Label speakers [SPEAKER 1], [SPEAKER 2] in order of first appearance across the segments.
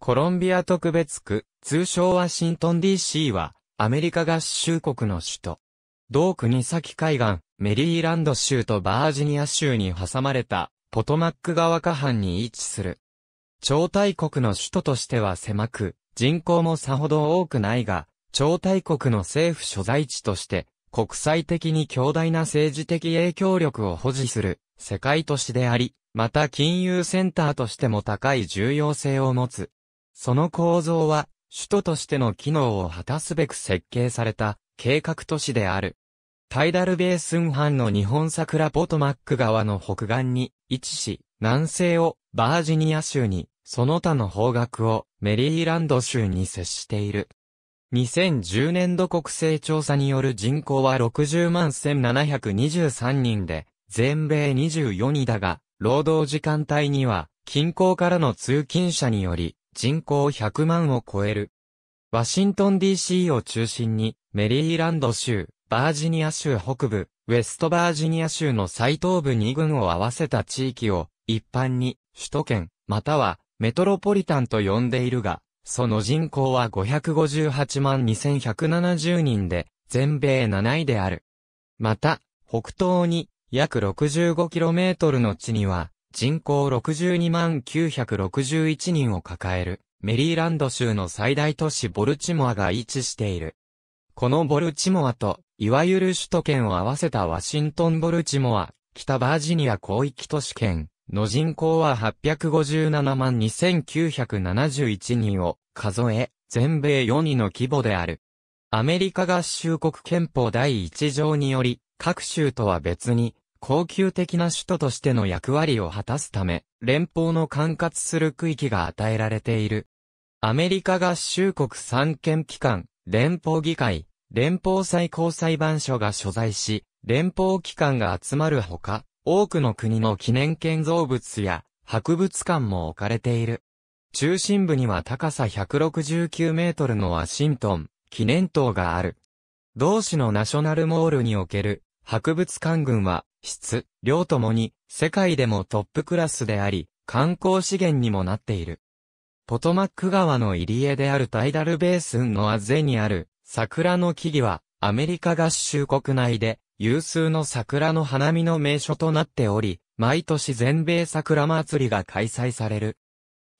[SPEAKER 1] コロンビア特別区、通称ワシントン DC は、アメリカ合衆国の首都。同国先海岸、メリーランド州とバージニア州に挟まれた、ポトマック川下半に位置する。超大国の首都としては狭く、人口もさほど多くないが、超大国の政府所在地として、国際的に強大な政治的影響力を保持する世界都市であり、また金融センターとしても高い重要性を持つ。その構造は、首都としての機能を果たすべく設計された計画都市である。タイダルベースンハンの日本桜ポトマック川の北岸に位置し、南西をバージニア州に、その他の方角をメリーランド州に接している。2010年度国勢調査による人口は60万1723人で、全米24位だが、労働時間帯には、近郊からの通勤者により、人口100万を超える。ワシントン DC を中心に、メリーランド州、バージニア州北部、ウェストバージニア州の最東部2軍を合わせた地域を、一般に、首都圏、または、メトロポリタンと呼んでいるが、その人口は558万2170人で、全米7位である。また、北東に約 65km の地には、人口62万961人を抱える、メリーランド州の最大都市ボルチモアが位置している。このボルチモアと、いわゆる首都圏を合わせたワシントンボルチモア、北バージニア広域都市圏の人口は857万2971人を数え、全米4位の規模である。アメリカ合衆国憲法第1条により、各州とは別に、恒久的な首都としての役割を果たすため、連邦の管轄する区域が与えられている。アメリカ合衆国三権機関、連邦議会、連邦最高裁判所が所在し、連邦機関が集まるほか、多くの国の記念建造物や博物館も置かれている。中心部には高さ169メートルのワシントン記念塔がある。同市のナショナルモールにおける博物館群は質、量ともに世界でもトップクラスであり、観光資源にもなっている。ポトマック川の入り江であるタイダルベースンのあぜにある桜の木々はアメリカ合衆国内で有数の桜の花見の名所となっており、毎年全米桜祭りが開催される。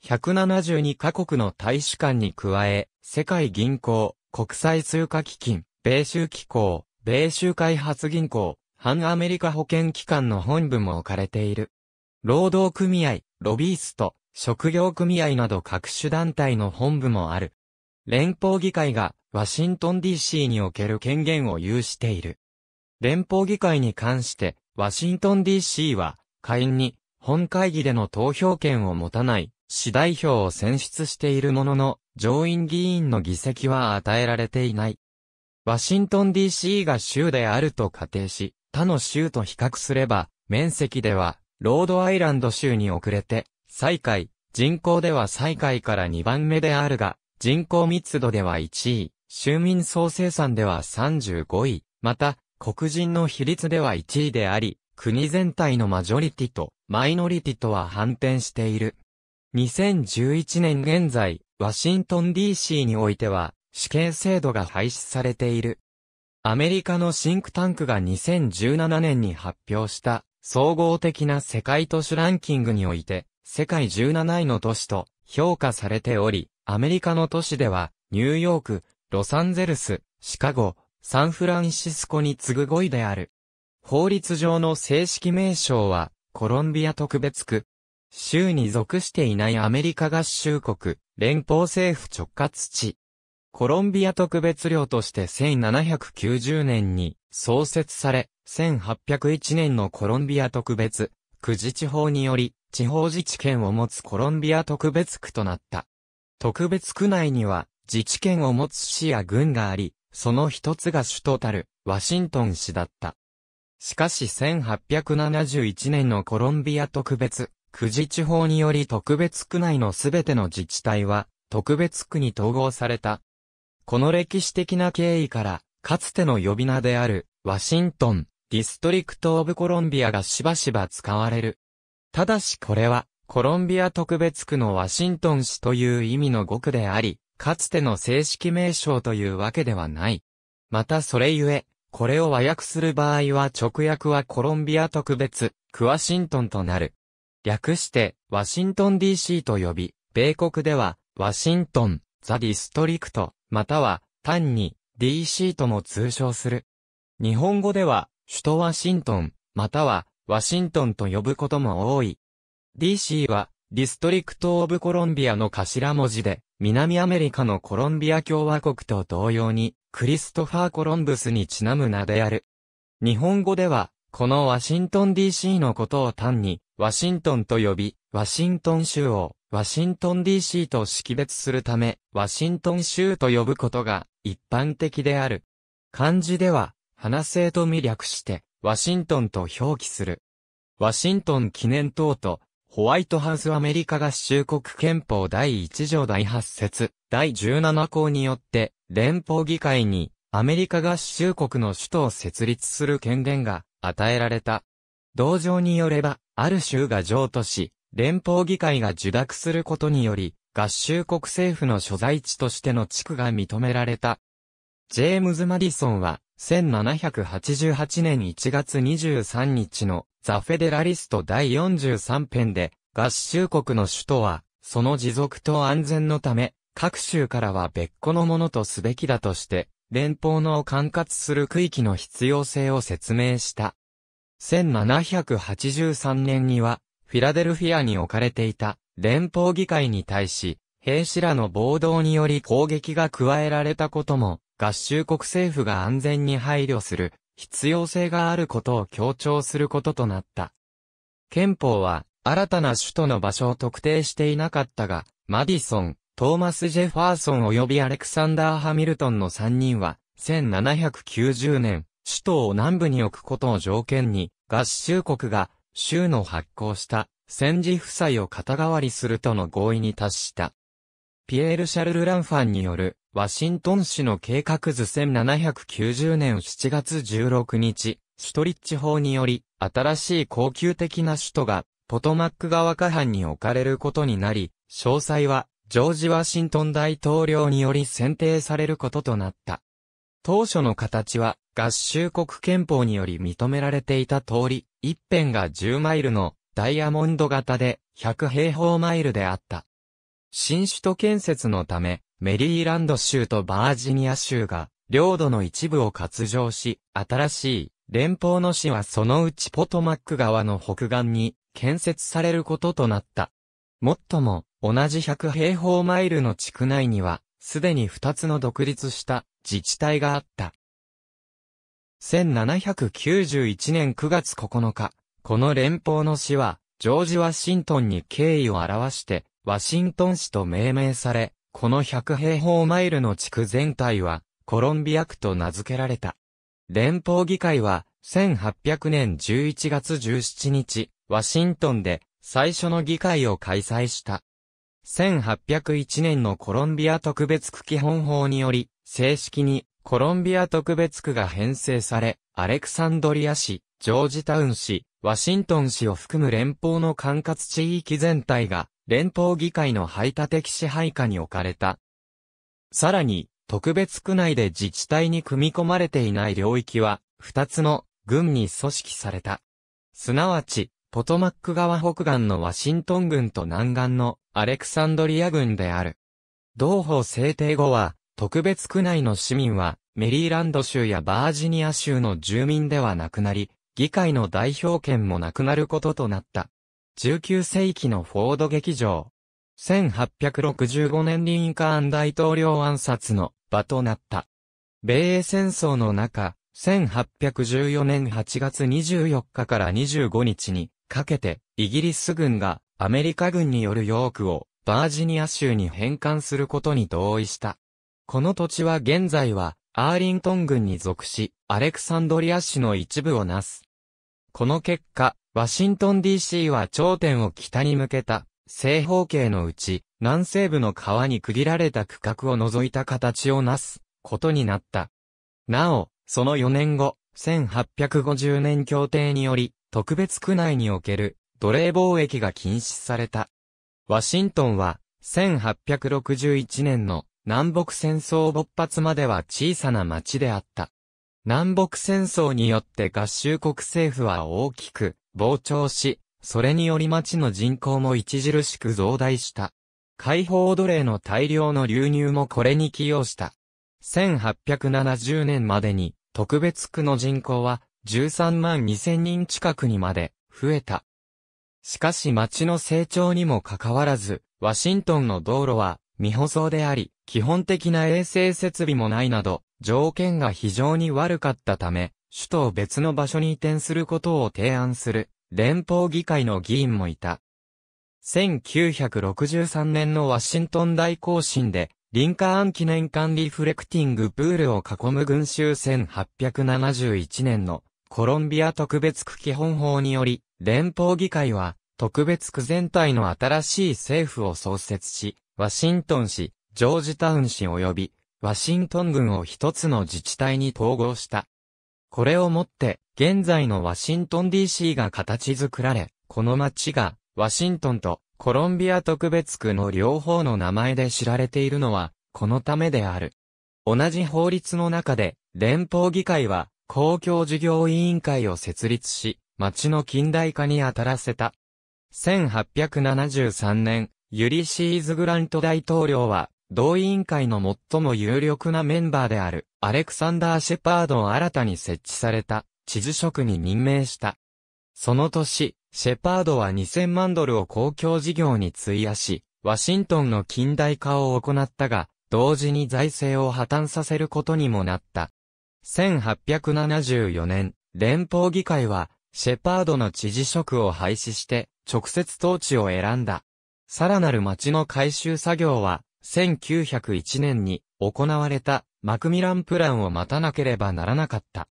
[SPEAKER 1] 172カ国の大使館に加え、世界銀行、国際通貨基金、米州機構、米州開発銀行、反アメリカ保険機関の本部も置かれている。労働組合、ロビースト、職業組合など各種団体の本部もある。連邦議会がワシントン DC における権限を有している。連邦議会に関して、ワシントン DC は会員に本会議での投票権を持たない市代表を選出しているものの、上院議員の議席は与えられていない。ワシントン DC が州であると仮定し、他の州と比較すれば、面積では、ロードアイランド州に遅れて、最下位、人口では最下位から2番目であるが、人口密度では1位、州民総生産では35位、また、黒人の比率では1位であり、国全体のマジョリティとマイノリティとは反転している。2011年現在、ワシントン DC においては、死刑制度が廃止されている。アメリカのシンクタンクが2017年に発表した総合的な世界都市ランキングにおいて世界17位の都市と評価されており、アメリカの都市ではニューヨーク、ロサンゼルス、シカゴ、サンフランシスコに次ぐ5位である。法律上の正式名称はコロンビア特別区。州に属していないアメリカ合衆国、連邦政府直轄地。コロンビア特別領として1790年に創設され、1801年のコロンビア特別区自治法により、地方自治権を持つコロンビア特別区となった。特別区内には、自治権を持つ市や郡があり、その一つが首都たる、ワシントン市だった。しかし1871年のコロンビア特別区自治法により特別区内のすべての自治体は、特別区に統合された。この歴史的な経緯から、かつての呼び名である、ワシントン、ディストリクト・オブ・コロンビアがしばしば使われる。ただしこれは、コロンビア特別区のワシントン市という意味の語区であり、かつての正式名称というわけではない。またそれゆえ、これを和訳する場合は直訳はコロンビア特別、クワシントンとなる。略して、ワシントン DC と呼び、米国では、ワシントン、ザ・ディストリクト、または単に DC とも通称する。日本語では首都ワシントン、またはワシントンと呼ぶことも多い。DC はディストリクト・オブ・コロンビアの頭文字で、南アメリカのコロンビア共和国と同様に、クリストファー・コロンブスにちなむ名である。日本語では、このワシントン DC のことを単に、ワシントンと呼び、ワシントン州を、ワシントン DC と識別するため、ワシントン州と呼ぶことが一般的である。漢字では、花生と見略して、ワシントンと表記する。ワシントン記念塔と、ホワイトハウスアメリカ合衆国憲法第1条第8節、第17項によって、連邦議会に、アメリカ合衆国の首都を設立する権限が与えられた。同条によれば、ある州が譲渡し、連邦議会が受諾することにより、合衆国政府の所在地としての地区が認められた。ジェームズ・マディソンは、1788年1月23日のザ・フェデラリスト第43編で、合衆国の首都は、その持続と安全のため、各州からは別個のものとすべきだとして、連邦の管轄する区域の必要性を説明した。1783年には、フィラデルフィアに置かれていた連邦議会に対し、兵士らの暴動により攻撃が加えられたことも、合衆国政府が安全に配慮する必要性があることを強調することとなった。憲法は、新たな首都の場所を特定していなかったが、マディソン、トーマス・ジェファーソン及びアレクサンダー・ハミルトンの3人は、1790年、首都を南部に置くことを条件に、合衆国が州の発行した戦時負債を肩代わりするとの合意に達した。ピエール・シャルル・ランファンによるワシントン市の計画図1790年7月16日、シュトリッチ法により、新しい高級的な首都が、ポトマック川下藩に置かれることになり、詳細は、ジョージ・ワシントン大統領により選定されることとなった。当初の形は、合衆国憲法により認められていた通り、一辺が10マイルのダイヤモンド型で100平方マイルであった。新首都建設のため、メリーランド州とバージニア州が領土の一部を割譲し、新しい連邦の市はそのうちポトマック川の北岸に建設されることとなった。もっとも、同じ100平方マイルの地区内には、すでに2つの独立した自治体があった。1791年9月9日、この連邦の市は、ジョージ・ワシントンに敬意を表して、ワシントン市と命名され、この100平方マイルの地区全体は、コロンビア区と名付けられた。連邦議会は、1800年11月17日、ワシントンで、最初の議会を開催した。1801年のコロンビア特別区基本法により、正式にコロンビア特別区が編成され、アレクサンドリア市、ジョージタウン市、ワシントン市を含む連邦の管轄地域全体が、連邦議会の排他的支配下に置かれた。さらに、特別区内で自治体に組み込まれていない領域は、二つの軍に組織された。すなわち、ポトマック川北岸のワシントン軍と南岸のアレクサンドリア軍である。同法制定後は、特別区内の市民は、メリーランド州やバージニア州の住民ではなくなり、議会の代表権もなくなることとなった。19世紀のフォード劇場。1865年リンカーン大統領暗殺の場となった。米英戦争の中、1814年8月24日から25日にかけて、イギリス軍がアメリカ軍によるヨークをバージニア州に返還することに同意した。この土地は現在は、アーリントン郡に属し、アレクサンドリア市の一部をなす。この結果、ワシントン DC は頂点を北に向けた、正方形のうち、南西部の川に区切られた区画を除いた形をなす、ことになった。なお、その4年後、1850年協定により、特別区内における奴隷貿易が禁止された。ワシントンは、1861年の南北戦争勃発までは小さな町であった。南北戦争によって合衆国政府は大きく膨張し、それにより町の人口も著しく増大した。解放奴隷の大量の流入もこれに寄与した。1870年までに特別区の人口は13万2000人近くにまで増えた。しかし町の成長にもかかわらず、ワシントンの道路は未舗装であり、基本的な衛生設備もないなど、条件が非常に悪かったため、首都を別の場所に移転することを提案する、連邦議会の議員もいた。1963年のワシントン大行進で、リンカーン記念館リフレクティングプールを囲む群衆1871年のコロンビア特別区基本法により、連邦議会は特別区全体の新しい政府を創設し、ワシントン市、ジョージタウン市及び、ワシントン郡を一つの自治体に統合した。これをもって、現在のワシントン DC が形作られ、この町が、ワシントンとコロンビア特別区の両方の名前で知られているのは、このためである。同じ法律の中で、連邦議会は、公共事業委員会を設立し、町の近代化に当たらせた。1873年、ユリシーズ・グラント大統領は、同委員会の最も有力なメンバーである、アレクサンダー・シェパードを新たに設置された、地図職に任命した。その年、シェパードは2000万ドルを公共事業に費やし、ワシントンの近代化を行ったが、同時に財政を破綻させることにもなった。1874年、連邦議会は、シェパードの知事職を廃止して、直接統治を選んだ。さらなる町の改修作業は、1901年に行われたマクミランプランを待たなければならなかった。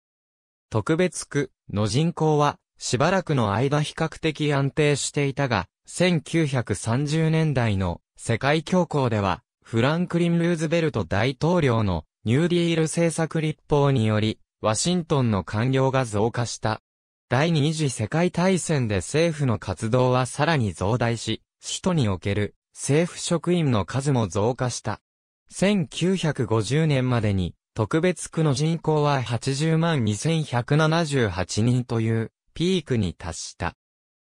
[SPEAKER 1] 特別区の人口はしばらくの間比較的安定していたが、1930年代の世界恐慌では、フランクリン・ルーズベルト大統領のニューディール政策立法により、ワシントンの官僚が増加した。第二次世界大戦で政府の活動はさらに増大し、首都における政府職員の数も増加した。1950年までに特別区の人口は80万2178人というピークに達した。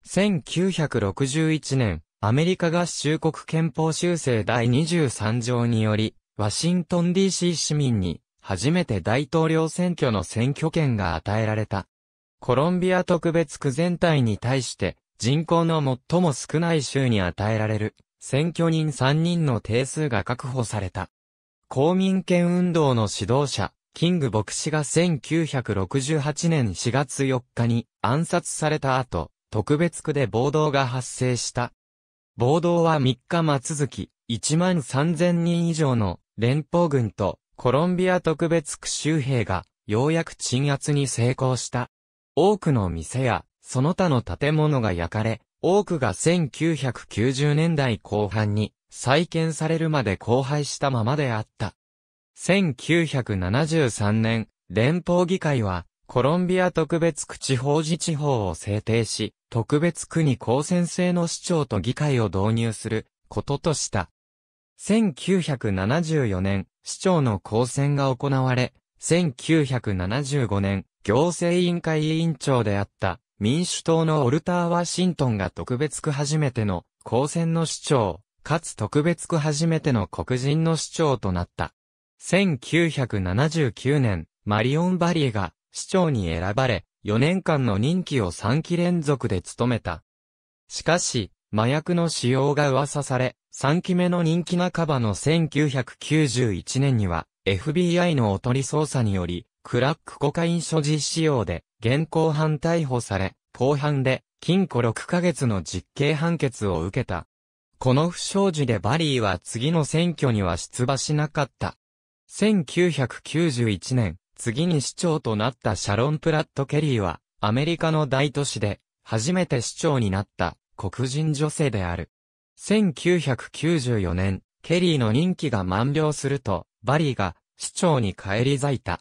[SPEAKER 1] 1961年、アメリカ合衆国憲法修正第23条により、ワシントン DC 市民に初めて大統領選挙の選挙権が与えられた。コロンビア特別区全体に対して人口の最も少ない州に与えられる、選挙人3人の定数が確保された。公民権運動の指導者、キング牧師が1968年4月4日に暗殺された後、特別区で暴動が発生した。暴動は3日間続き、1万3000人以上の連邦軍とコロンビア特別区州兵がようやく鎮圧に成功した。多くの店やその他の建物が焼かれ、多くが1990年代後半に再建されるまで荒廃したままであった。1973年、連邦議会はコロンビア特別区地方自治法を制定し、特別区に公選制の市長と議会を導入することとした。1974年、市長の公選が行われ、1975年、行政委員会委員長であった民主党のオルター・ワシントンが特別区初めての公選の市長、かつ特別区初めての黒人の市長となった。1979年、マリオン・バリエが市長に選ばれ、4年間の任期を3期連続で務めた。しかし、麻薬の使用が噂され、3期目の人気半ばの1991年には、FBI のおとり捜査により、クラックコカイン所持使用で現行犯逮捕され、後半で禁錮6ヶ月の実刑判決を受けた。この不祥事でバリーは次の選挙には出馬しなかった。1991年、次に市長となったシャロン・プラット・ケリーは、アメリカの大都市で、初めて市長になった黒人女性である。1994年、ケリーの任期が満了すると、バリーが市長に返り咲いた。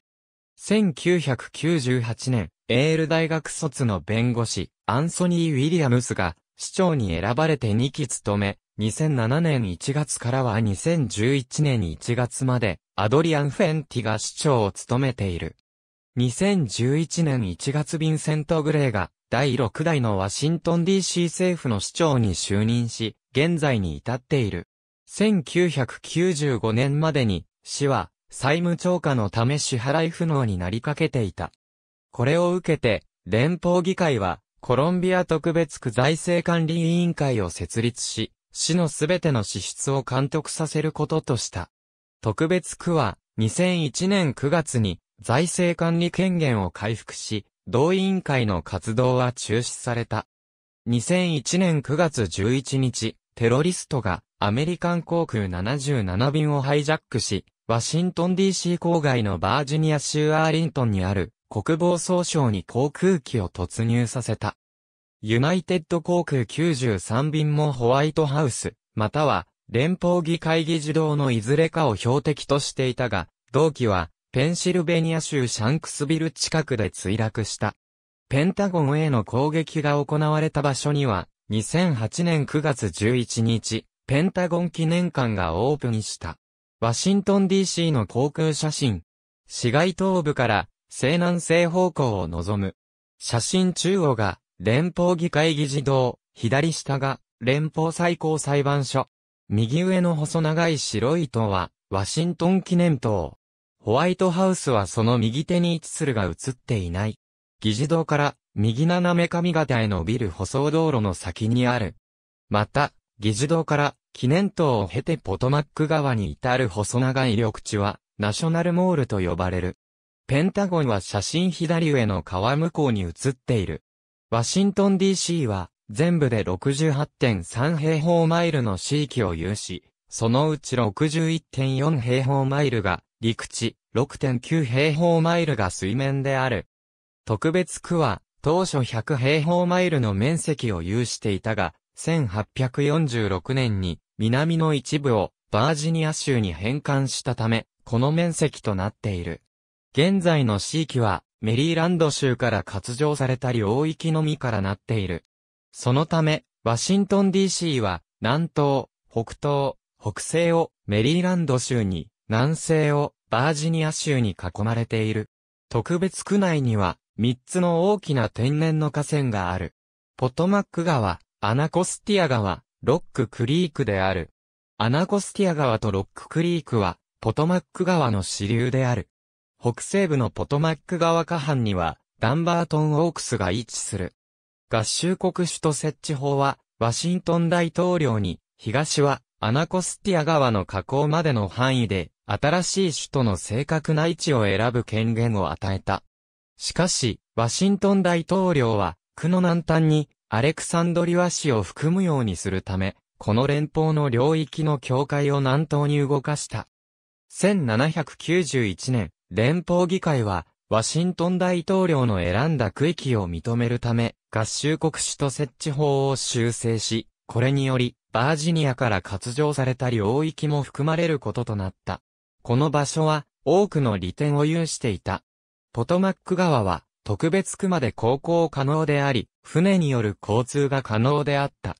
[SPEAKER 1] 1998年、エール大学卒の弁護士、アンソニー・ウィリアムスが、市長に選ばれて2期務め、2007年1月からは2011年1月まで、アドリアン・フェンティが市長を務めている。2011年1月ヴィンセント・グレーが、第6代のワシントン DC 政府の市長に就任し、現在に至っている。1995年までに、市は、債務超過のため支払い不能になりかけていた。これを受けて、連邦議会は、コロンビア特別区財政管理委員会を設立し、市のすべての支出を監督させることとした。特別区は、2001年9月に財政管理権限を回復し、同委員会の活動は中止された。2001年9月11日、テロリストがアメリカン航空77便をハイジャックし、ワシントン DC 郊外のバージニア州アーリントンにある国防総省に航空機を突入させた。ユナイテッド航空93便もホワイトハウス、または連邦議会議事堂のいずれかを標的としていたが、同機はペンシルベニア州シャンクスビル近くで墜落した。ペンタゴンへの攻撃が行われた場所には、2008年9月11日、ペンタゴン記念館がオープンした。ワシントン DC の航空写真。市街東部から西南西方向を望む。写真中央が連邦議会議事堂、左下が連邦最高裁判所。右上の細長い白い塔はワシントン記念塔。ホワイトハウスはその右手に位置するが映っていない。議事堂から右斜め上方へ伸びる舗装道路の先にある。また、議事堂から記念塔を経てポトマック川に至る細長い緑地は、ナショナルモールと呼ばれる。ペンタゴンは写真左上の川向こうに写っている。ワシントン DC は、全部で68.3平方マイルの地域を有し、そのうち61.4平方マイルが陸地、6.9平方マイルが水面である。特別区は、当初100平方マイルの面積を有していたが、1846年に南の一部をバージニア州に返還したため、この面積となっている。現在の地域は、メリーランド州から割譲された領域のみからなっている。そのため、ワシントン DC は、南東、北東、北西をメリーランド州に、南西をバージニア州に囲まれている。特別区内には、3つの大きな天然の河川がある。ポトマック川、アナコスティア川、ロッククリークである。アナコスティア川とロッククリークは、ポトマック川の支流である。北西部のポトマック川下半には、ダンバートン・オークスが位置する。合衆国首都設置法は、ワシントン大統領に、東は、アナコスティア川の河口までの範囲で、新しい首都の正確な位置を選ぶ権限を与えた。しかし、ワシントン大統領は、区の南端に、アレクサンドリア市を含むようにするため、この連邦の領域の境界を南東に動かした。1791年、連邦議会は、ワシントン大統領の選んだ区域を認めるため、合衆国首都設置法を修正し、これにより、バージニアから割譲された領域も含まれることとなった。この場所は、多くの利点を有していた。ポトマック川は、特別区まで航行可能であり、船による交通が可能であった。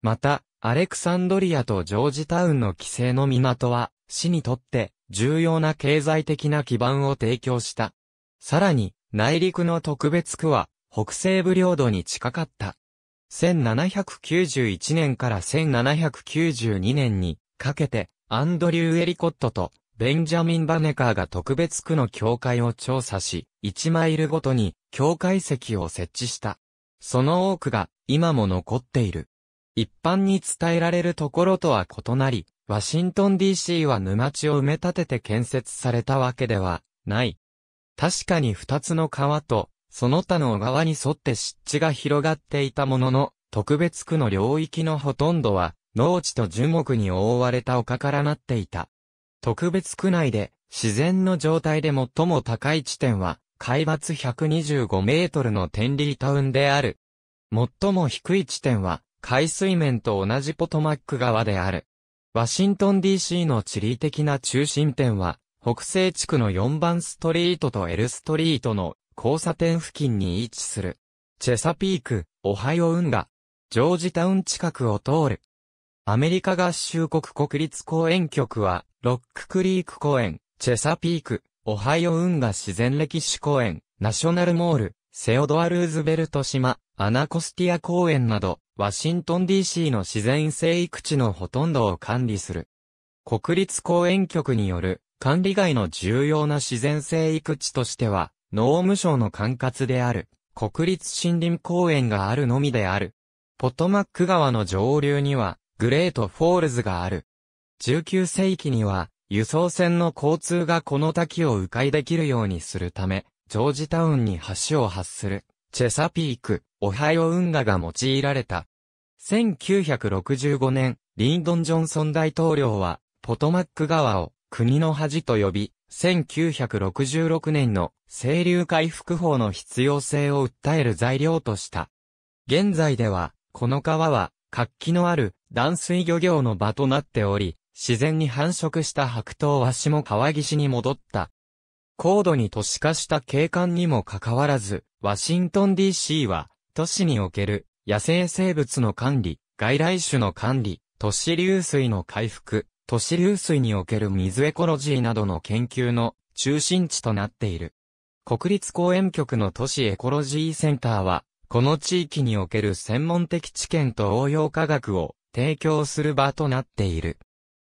[SPEAKER 1] また、アレクサンドリアとジョージタウンの規制の港は、市にとって重要な経済的な基盤を提供した。さらに、内陸の特別区は、北西部領土に近かった。1791年から1792年にかけて、アンドリュー・エリコットとベンジャミン・バネカーが特別区の境界を調査し、1マイルごとに境界席を設置した。その多くが今も残っている。一般に伝えられるところとは異なり、ワシントン DC は沼地を埋め立てて建設されたわけではない。確かに二つの川と、その他の小川に沿って湿地が広がっていたものの、特別区の領域のほとんどは、農地と樹木に覆われた丘からなっていた。特別区内で自然の状態で最も高い地点は海抜125メートルのテンリータウンである。最も低い地点は海水面と同じポトマック川である。ワシントン DC の地理的な中心点は北西地区の4番ストリートと L ストリートの交差点付近に位置する。チェサピーク、オハイオ運河、ジョージタウン近くを通る。アメリカ合衆国国立公園局は、ロッククリーク公園、チェサピーク、オハイオ運河自然歴史公園、ナショナルモール、セオドア・ルーズベルト島、アナコスティア公園など、ワシントン DC の自然生育地のほとんどを管理する。国立公園局による管理外の重要な自然生育地としては、農務省の管轄である、国立森林公園があるのみである。ポトマック川の上流には、グレートフォールズがある。19世紀には、輸送船の交通がこの滝を迂回できるようにするため、ジョージタウンに橋を発する、チェサピーク、オハイオ運河が用いられた。1965年、リンドン・ジョンソン大統領は、ポトマック川を国の恥と呼び、1966年の清流回復法の必要性を訴える材料とした。現在では、この川は活気のある断水漁業の場となっており、自然に繁殖した白桃は下川岸に戻った。高度に都市化した景観にもかかわらず、ワシントン DC は、都市における野生生物の管理、外来種の管理、都市流水の回復、都市流水における水エコロジーなどの研究の中心地となっている。国立公園局の都市エコロジーセンターは、この地域における専門的知見と応用科学を提供する場となっている。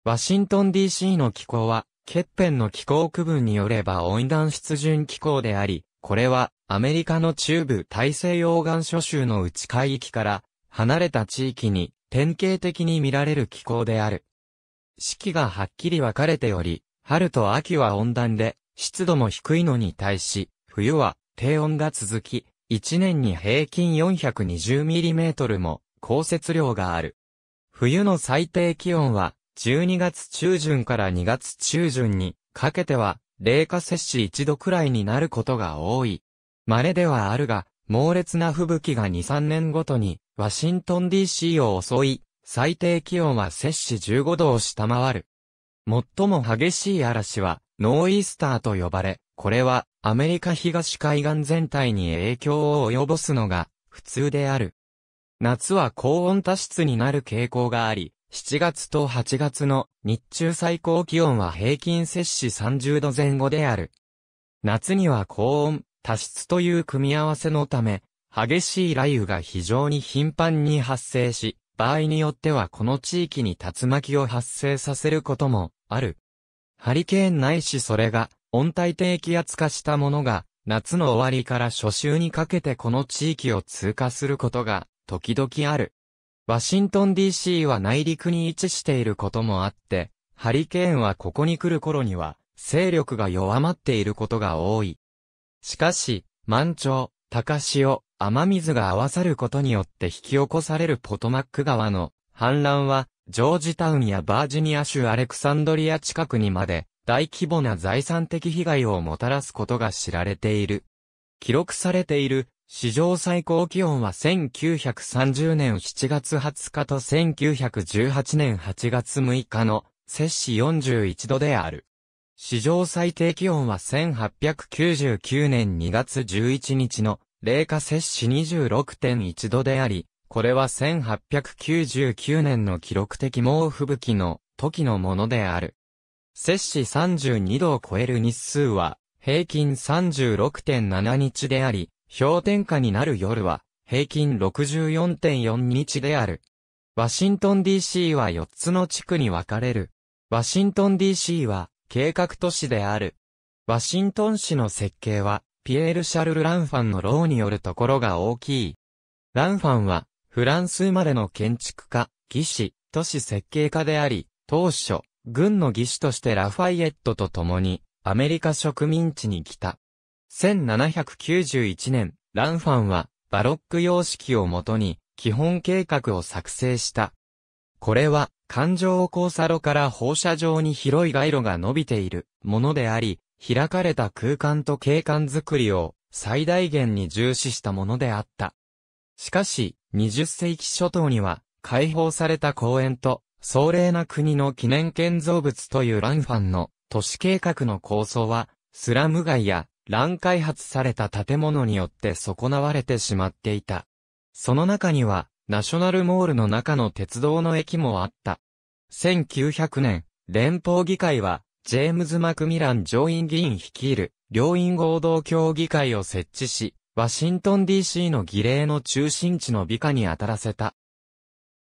[SPEAKER 1] ワシントン DC の気候は、欠片の気候区分によれば温暖湿潤気候であり、これはアメリカの中部大西洋岸諸州の内海域から離れた地域に典型的に見られる気候である。四季がはっきり分かれており、春と秋は温暖で湿度も低いのに対し、冬は低温が続き、一年に平均 420mm も降雪量がある。冬の最低気温は12月中旬から2月中旬にかけては、冷夏摂氏1度くらいになることが多い。稀ではあるが、猛烈な吹雪が2、3年ごとに、ワシントン DC を襲い、最低気温は摂氏15度を下回る。最も激しい嵐は、ノーイースターと呼ばれ、これは、アメリカ東海岸全体に影響を及ぼすのが、普通である。夏は高温多湿になる傾向があり、7月と8月の日中最高気温は平均摂氏30度前後である。夏には高温、多湿という組み合わせのため、激しい雷雨が非常に頻繁に発生し、場合によってはこの地域に竜巻を発生させることもある。ハリケーンないしそれが温帯低気圧化したものが夏の終わりから初秋にかけてこの地域を通過することが時々ある。ワシントン DC は内陸に位置していることもあって、ハリケーンはここに来る頃には、勢力が弱まっていることが多い。しかし、満潮、高潮、雨水が合わさることによって引き起こされるポトマック川の氾濫は、ジョージタウンやバージニア州アレクサンドリア近くにまで大規模な財産的被害をもたらすことが知られている。記録されている史上最高気温は1930年7月20日と1918年8月6日の摂氏41度である。史上最低気温は1899年2月11日の冷下摂氏26.1度であり、これは1899年の記録的猛吹雪の時のものである。摂氏32度を超える日数は平均36.7日であり、氷点下になる夜は、平均64.4日である。ワシントン DC は4つの地区に分かれる。ワシントン DC は、計画都市である。ワシントン市の設計は、ピエール・シャルル・ランファンの牢によるところが大きい。ランファンは、フランス生まれの建築家、技師、都市設計家であり、当初、軍の技師としてラファイエットと共に、アメリカ植民地に来た。1791年、ランファンは、バロック様式をもとに、基本計画を作成した。これは、環状交差路から放射状に広い街路が伸びているものであり、開かれた空間と景観づくりを最大限に重視したものであった。しかし、20世紀初頭には、開放された公園と、壮麗な国の記念建造物というランファンの都市計画の構想は、スラム街や乱開発された建物によって損なわれてしまっていた。その中には、ナショナルモールの中の鉄道の駅もあった。1900年、連邦議会は、ジェームズ・マクミラン上院議員率いる、両院合同協議会を設置し、ワシントン DC の儀礼の中心地の美化に当たらせた。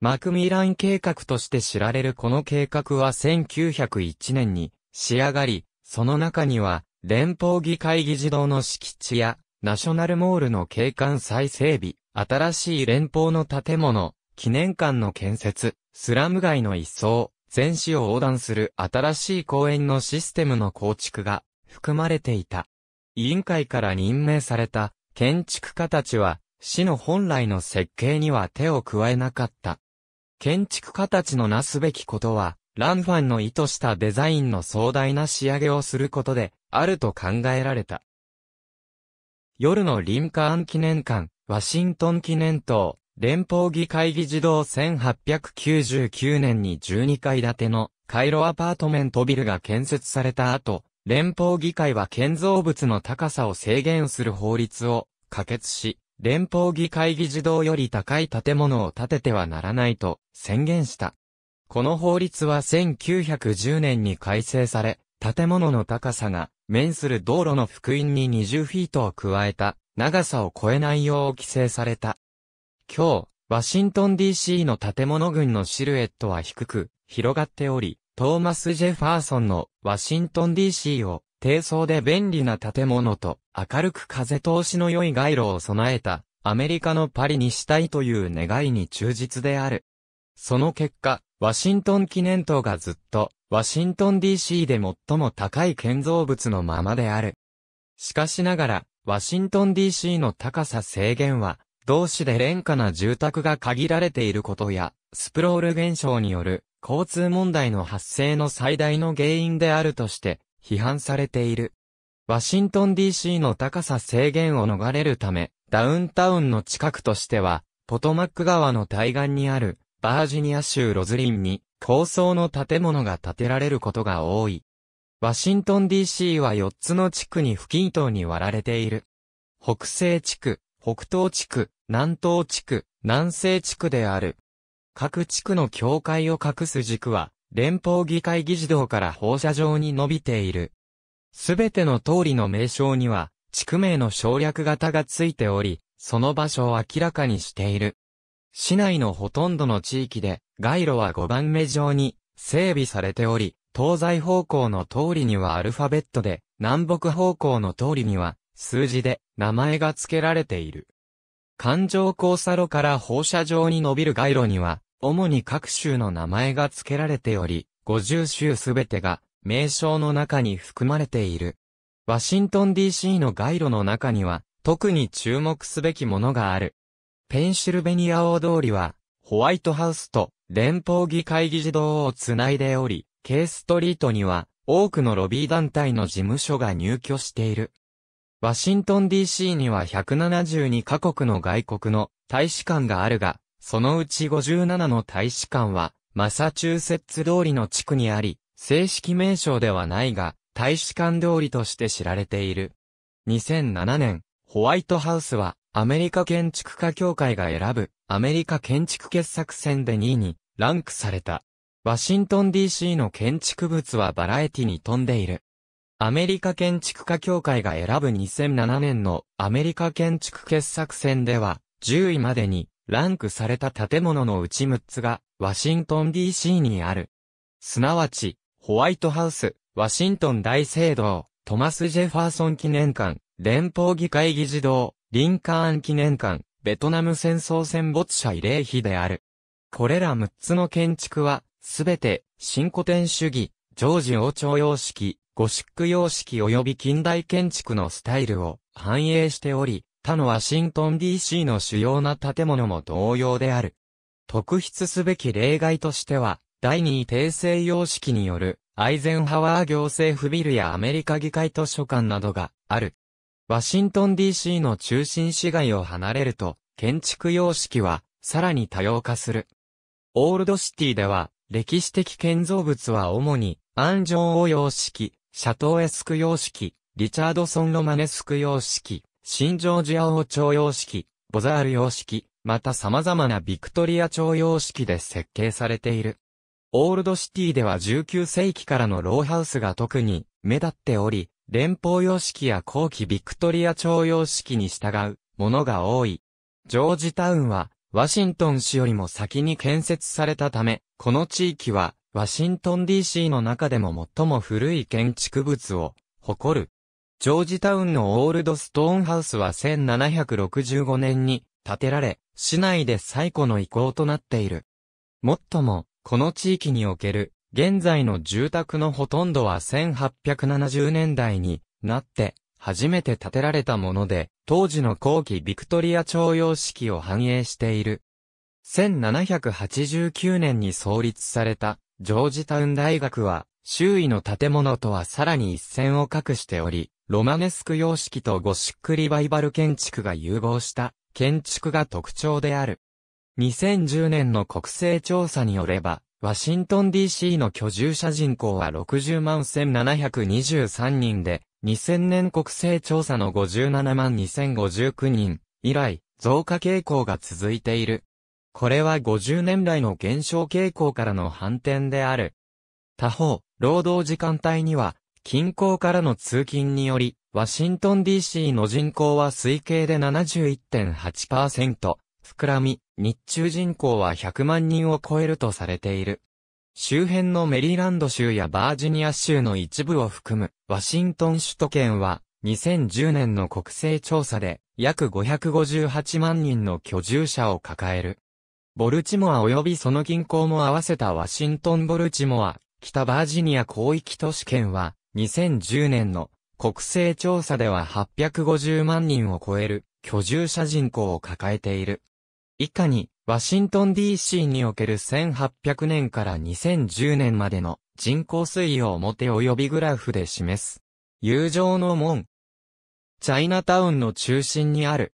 [SPEAKER 1] マクミラン計画として知られるこの計画は1901年に仕上がり、その中には連邦議会議事堂の敷地や、ナショナルモールの景観再整備、新しい連邦の建物、記念館の建設、スラム街の一層、全市を横断する新しい公園のシステムの構築が含まれていた。委員会から任命された建築家たちは、市の本来の設計には手を加えなかった。建築家たちのなすべきことは、ランファンの意図したデザインの壮大な仕上げをすることで、あると考えられた。夜のリンカーン記念館、ワシントン記念塔、連邦議会議事堂1899年に12階建てのカイロアパートメントビルが建設された後、連邦議会は建造物の高さを制限する法律を可決し、連邦議会議事堂より高い建物を建ててはならないと宣言した。この法律は1910年に改正され、建物の高さが、面する道路の福音に20フィートを加えた、長さを超えないよう規制された。今日、ワシントン DC の建物群のシルエットは低く、広がっており、トーマス・ジェファーソンのワシントン DC を、低層で便利な建物と明るく風通しの良い街路を備えたアメリカのパリにしたいという願いに忠実である。その結果、ワシントン記念塔がずっと、ワシントン DC で最も高い建造物のままである。しかしながら、ワシントン DC の高さ制限は、同市で廉価な住宅が限られていることや、スプロール現象による交通問題の発生の最大の原因であるとして、批判されている。ワシントン DC の高さ制限を逃れるため、ダウンタウンの近くとしては、ポトマック川の対岸にあるバージニア州ロズリンに高層の建物が建てられることが多い。ワシントン DC は4つの地区に不均等に割られている。北西地区、北東地区、南東地区、南西地区である。各地区の境界を隠す軸は、連邦議会議事堂から放射状に伸びている。すべての通りの名称には、地区名の省略型がついており、その場所を明らかにしている。市内のほとんどの地域で、街路は5番目上に整備されており、東西方向の通りにはアルファベットで、南北方向の通りには数字で名前が付けられている。環状交差路から放射状に伸びる街路には、主に各州の名前が付けられており、50州すべてが名称の中に含まれている。ワシントン DC の街路の中には、特に注目すべきものがある。ペンシルベニア大通りは、ホワイトハウスと連邦議会議事堂をつないでおり、K ストリートには多くのロビー団体の事務所が入居している。ワシントン DC には172カ国の外国の大使館があるが、そのうち57の大使館は、マサチューセッツ通りの地区にあり、正式名称ではないが、大使館通りとして知られている。2007年、ホワイトハウスは、アメリカ建築家協会が選ぶアメリカ建築傑作選で2位にランクされた。ワシントン DC の建築物はバラエティに富んでいる。アメリカ建築家協会が選ぶ2007年のアメリカ建築傑作選では10位までにランクされた建物のうち6つがワシントン DC にある。すなわち、ホワイトハウス、ワシントン大聖堂、トマス・ジェファーソン記念館、連邦議会議事堂、リンカーン記念館、ベトナム戦争戦没者慰霊碑である。これら6つの建築は、すべて、新古典主義、常時王朝様式、ゴシック様式及び近代建築のスタイルを反映しており、他のワシントン DC の主要な建物も同様である。特筆すべき例外としては、第2位帝政様式によるアイゼンハワー行政府ビルやアメリカ議会図書館などがある。ワシントン DC の中心市街を離れると、建築様式は、さらに多様化する。オールドシティでは、歴史的建造物は主に、アンジョン王様式、シャトーエスク様式、リチャードソンロマネスク様式、新ジョージア王朝様式、ボザール様式、また様々なビクトリア朝様式で設計されている。オールドシティでは19世紀からのローハウスが特に目立っており、連邦様式や後期ビクトリア朝様式に従うものが多い。ジョージタウンは、ワシントン市よりも先に建設されたため、この地域は、ワシントン DC の中でも最も古い建築物を誇る。ジョージタウンのオールドストーンハウスは1765年に建てられ、市内で最古の遺構となっている。もっとも、この地域における現在の住宅のほとんどは1870年代になって初めて建てられたもので、当時の後期ビクトリア朝様式を反映している。1789年に創立されたジョージタウン大学は周囲の建物とはさらに一線を画しており、ロマネスク様式とゴシックリバイバル建築が融合した建築が特徴である。2010年の国勢調査によれば、ワシントン DC の居住者人口は60万1723人で、2000年国勢調査の57万2059人以来、増加傾向が続いている。これは50年来の減少傾向からの反転である。他方、労働時間帯には、近郊からの通勤により、ワシントン DC の人口は推計で71.8%、膨らみ、日中人口は100万人を超えるとされている。周辺のメリーランド州やバージニア州の一部を含むワシントン首都圏は2010年の国勢調査で約558万人の居住者を抱える。ボルチモア及びその銀行も合わせたワシントン・ボルチモア、北バージニア広域都市圏は2010年の国勢調査では850万人を超える居住者人口を抱えている。以下に、ワシントン DC における1800年から2010年までの人口推移を表及びグラフで示す。友情の門。チャイナタウンの中心にある。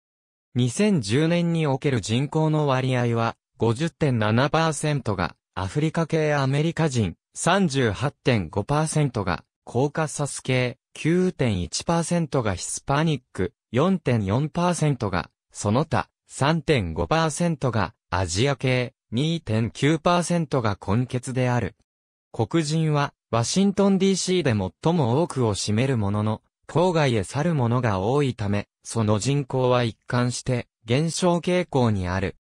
[SPEAKER 1] 2010年における人口の割合は50.7%がアフリカ系アメリカ人、38.5%がコーカサス系、9.1%がヒスパニック、4.4%がその他、3.5%がアジア系、2.9%が根血である。黒人は、ワシントン DC で最も多くを占めるものの、郊外へ去る者が多いため、その人口は一貫して、減少傾向にある。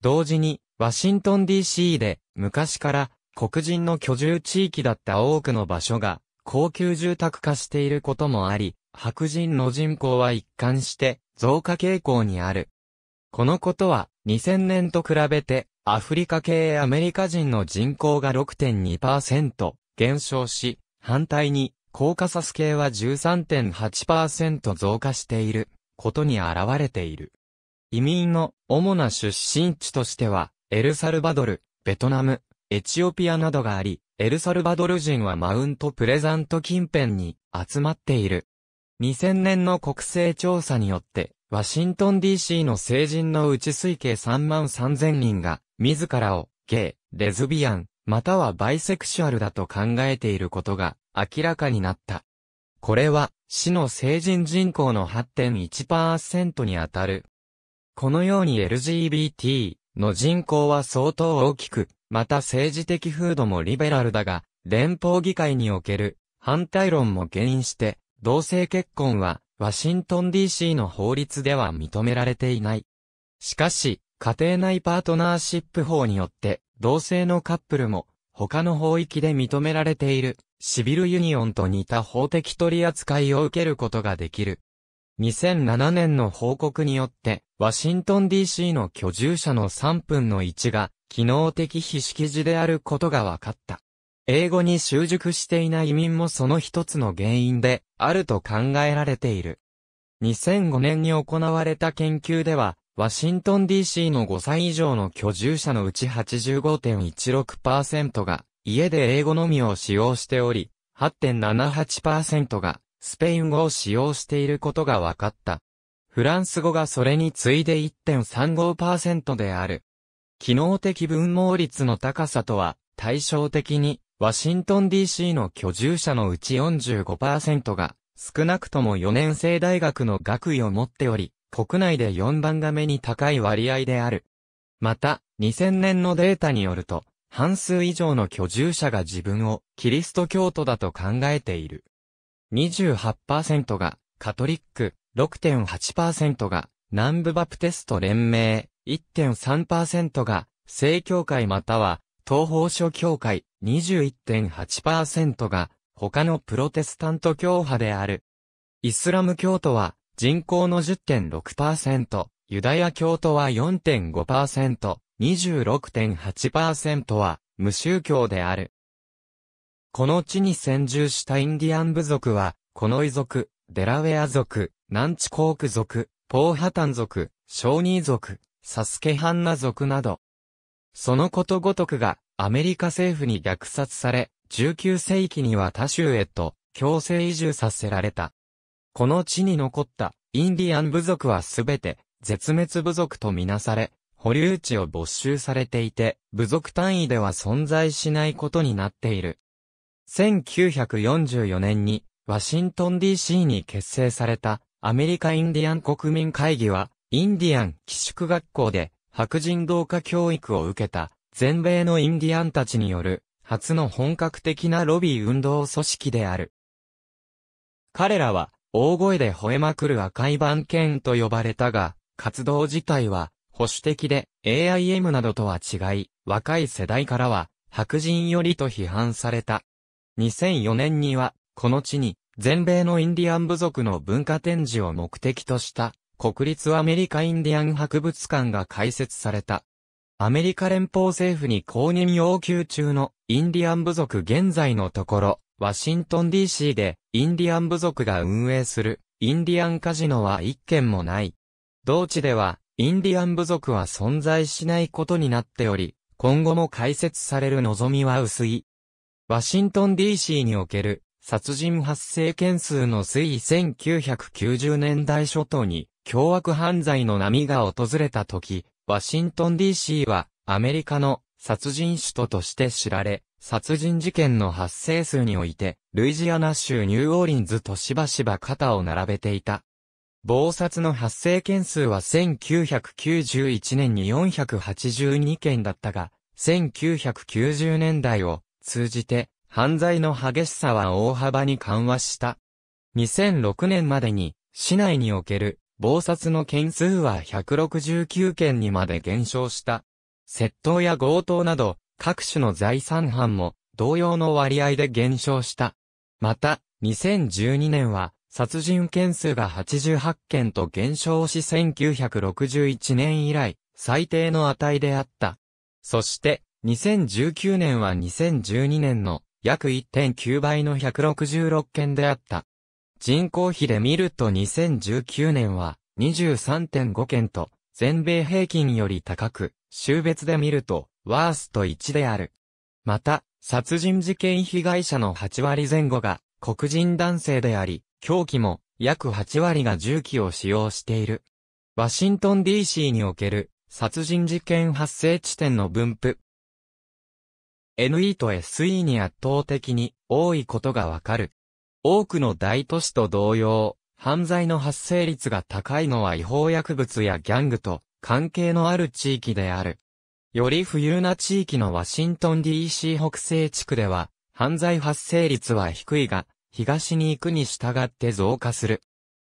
[SPEAKER 1] 同時に、ワシントン DC で、昔から、黒人の居住地域だった多くの場所が、高級住宅化していることもあり、白人の人口は一貫して、増加傾向にある。このことは、2000年と比べて、アフリカ系アメリカ人の人口が6.2%減少し、反対に、コーカサス系は13.8%増加している、ことに現れている。移民の主な出身地としては、エルサルバドル、ベトナム、エチオピアなどがあり、エルサルバドル人はマウントプレザント近辺に集まっている。2000年の国勢調査によって、ワシントン DC の成人のうち推計3万3000人が、自らを、ゲイ、レズビアン、またはバイセクシュアルだと考えていることが、明らかになった。これは、市の成人人口の8.1%にあたる。このように LGBT の人口は相当大きく、また政治的風土もリベラルだが、連邦議会における反対論も原因して、同性結婚はワシントン DC の法律では認められていない。しかし、家庭内パートナーシップ法によって、同性のカップルも、他の法域で認められている、シビルユニオンと似た法的取り扱いを受けることができる。2007年の報告によって、ワシントン DC の居住者の3分の1が、機能的非識字であることが分かった。英語に習熟していない移民もその一つの原因であると考えられている。2005年に行われた研究では、ワシントン DC の5歳以上の居住者のうち85.16%が家で英語のみを使用しており、8.78%がスペイン語を使用していることが分かった。フランス語がそれに次いで1.35%である。機能的分毛率の高さとは対照的にワシントン DC の居住者のうち45%が、少なくとも4年生大学の学位を持っており、国内で4番が目に高い割合である。また、2000年のデータによると、半数以上の居住者が自分をキリスト教徒だと考えている。28%がカトリック、6.8%が南部バプテスト連盟、1.3%が正教会または東方諸教会、21.8%が他のプロテスタント教派である。イスラム教徒は人口の10.6%、ユダヤ教徒は4.5%、26.8%は無宗教である。この地に先住したインディアン部族は、コノイ族、デラウェア族、ナンチコーク族、ポーハタン族、ショーニー族、サスケハンナ族など。そのことごとくが、アメリカ政府に虐殺され、19世紀には他州へと強制移住させられた。この地に残ったインディアン部族はすべて絶滅部族とみなされ、保留地を没収されていて、部族単位では存在しないことになっている。1944年にワシントン DC に結成されたアメリカインディアン国民会議は、インディアン寄宿学校で白人同化教育を受けた全米のインディアンたちによる、初の本格的なロビー運動組織である。彼らは、大声で吠えまくる赤い番犬と呼ばれたが、活動自体は、保守的で、AIM などとは違い、若い世代からは、白人よりと批判された。2004年には、この地に、全米のインディアン部族の文化展示を目的とした、国立アメリカインディアン博物館が開設された。アメリカ連邦政府に公認要求中のインディアン部族現在のところ、ワシントン DC でインディアン部族が運営するインディアンカジノは一件もない。同地ではインディアン部族は存在しないことになっており、今後も開設される望みは薄い。ワシントン DC における殺人発生件数の推移1990年代初頭に凶悪犯罪の波が訪れた時、ワシントン DC はアメリカの殺人首都として知られ、殺人事件の発生数において、ルイジアナ州ニューオーリンズとしばしば肩を並べていた。暴殺の発生件数は1991年に482件だったが、1990年代を通じて犯罪の激しさは大幅に緩和した。2006年までに市内における暴殺の件数は169件にまで減少した。窃盗や強盗など、各種の財産犯も同様の割合で減少した。また、2012年は、殺人件数が88件と減少し1961年以来、最低の値であった。そして、2019年は2012年の約1.9倍の166件であった。人口比で見ると2019年は23.5件と、全米平均より高く、週別で見ると、ワースト1である。また、殺人事件被害者の8割前後が黒人男性であり、狂気も約8割が銃器を使用している。ワシントン DC における殺人事件発生地点の分布。NE と SE に圧倒的に多いことがわかる。多くの大都市と同様、犯罪の発生率が高いのは違法薬物やギャングと関係のある地域である。より富裕な地域のワシントン DC 北西地区では、犯罪発生率は低いが、東に行くに従って増加する。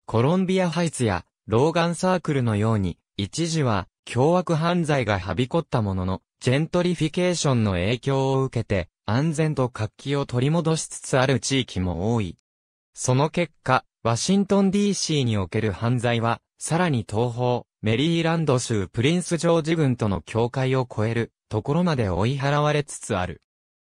[SPEAKER 1] コロンビアハイツや、ローガンサークルのように、一時は、凶悪犯罪がはびこったものの、ジェントリフィケーションの影響を受けて、安全と活気を取り戻しつつある地域も多い。その結果、ワシントン DC における犯罪は、さらに東方、メリーランド州プリンスジョージ軍との境界を越えるところまで追い払われつつある。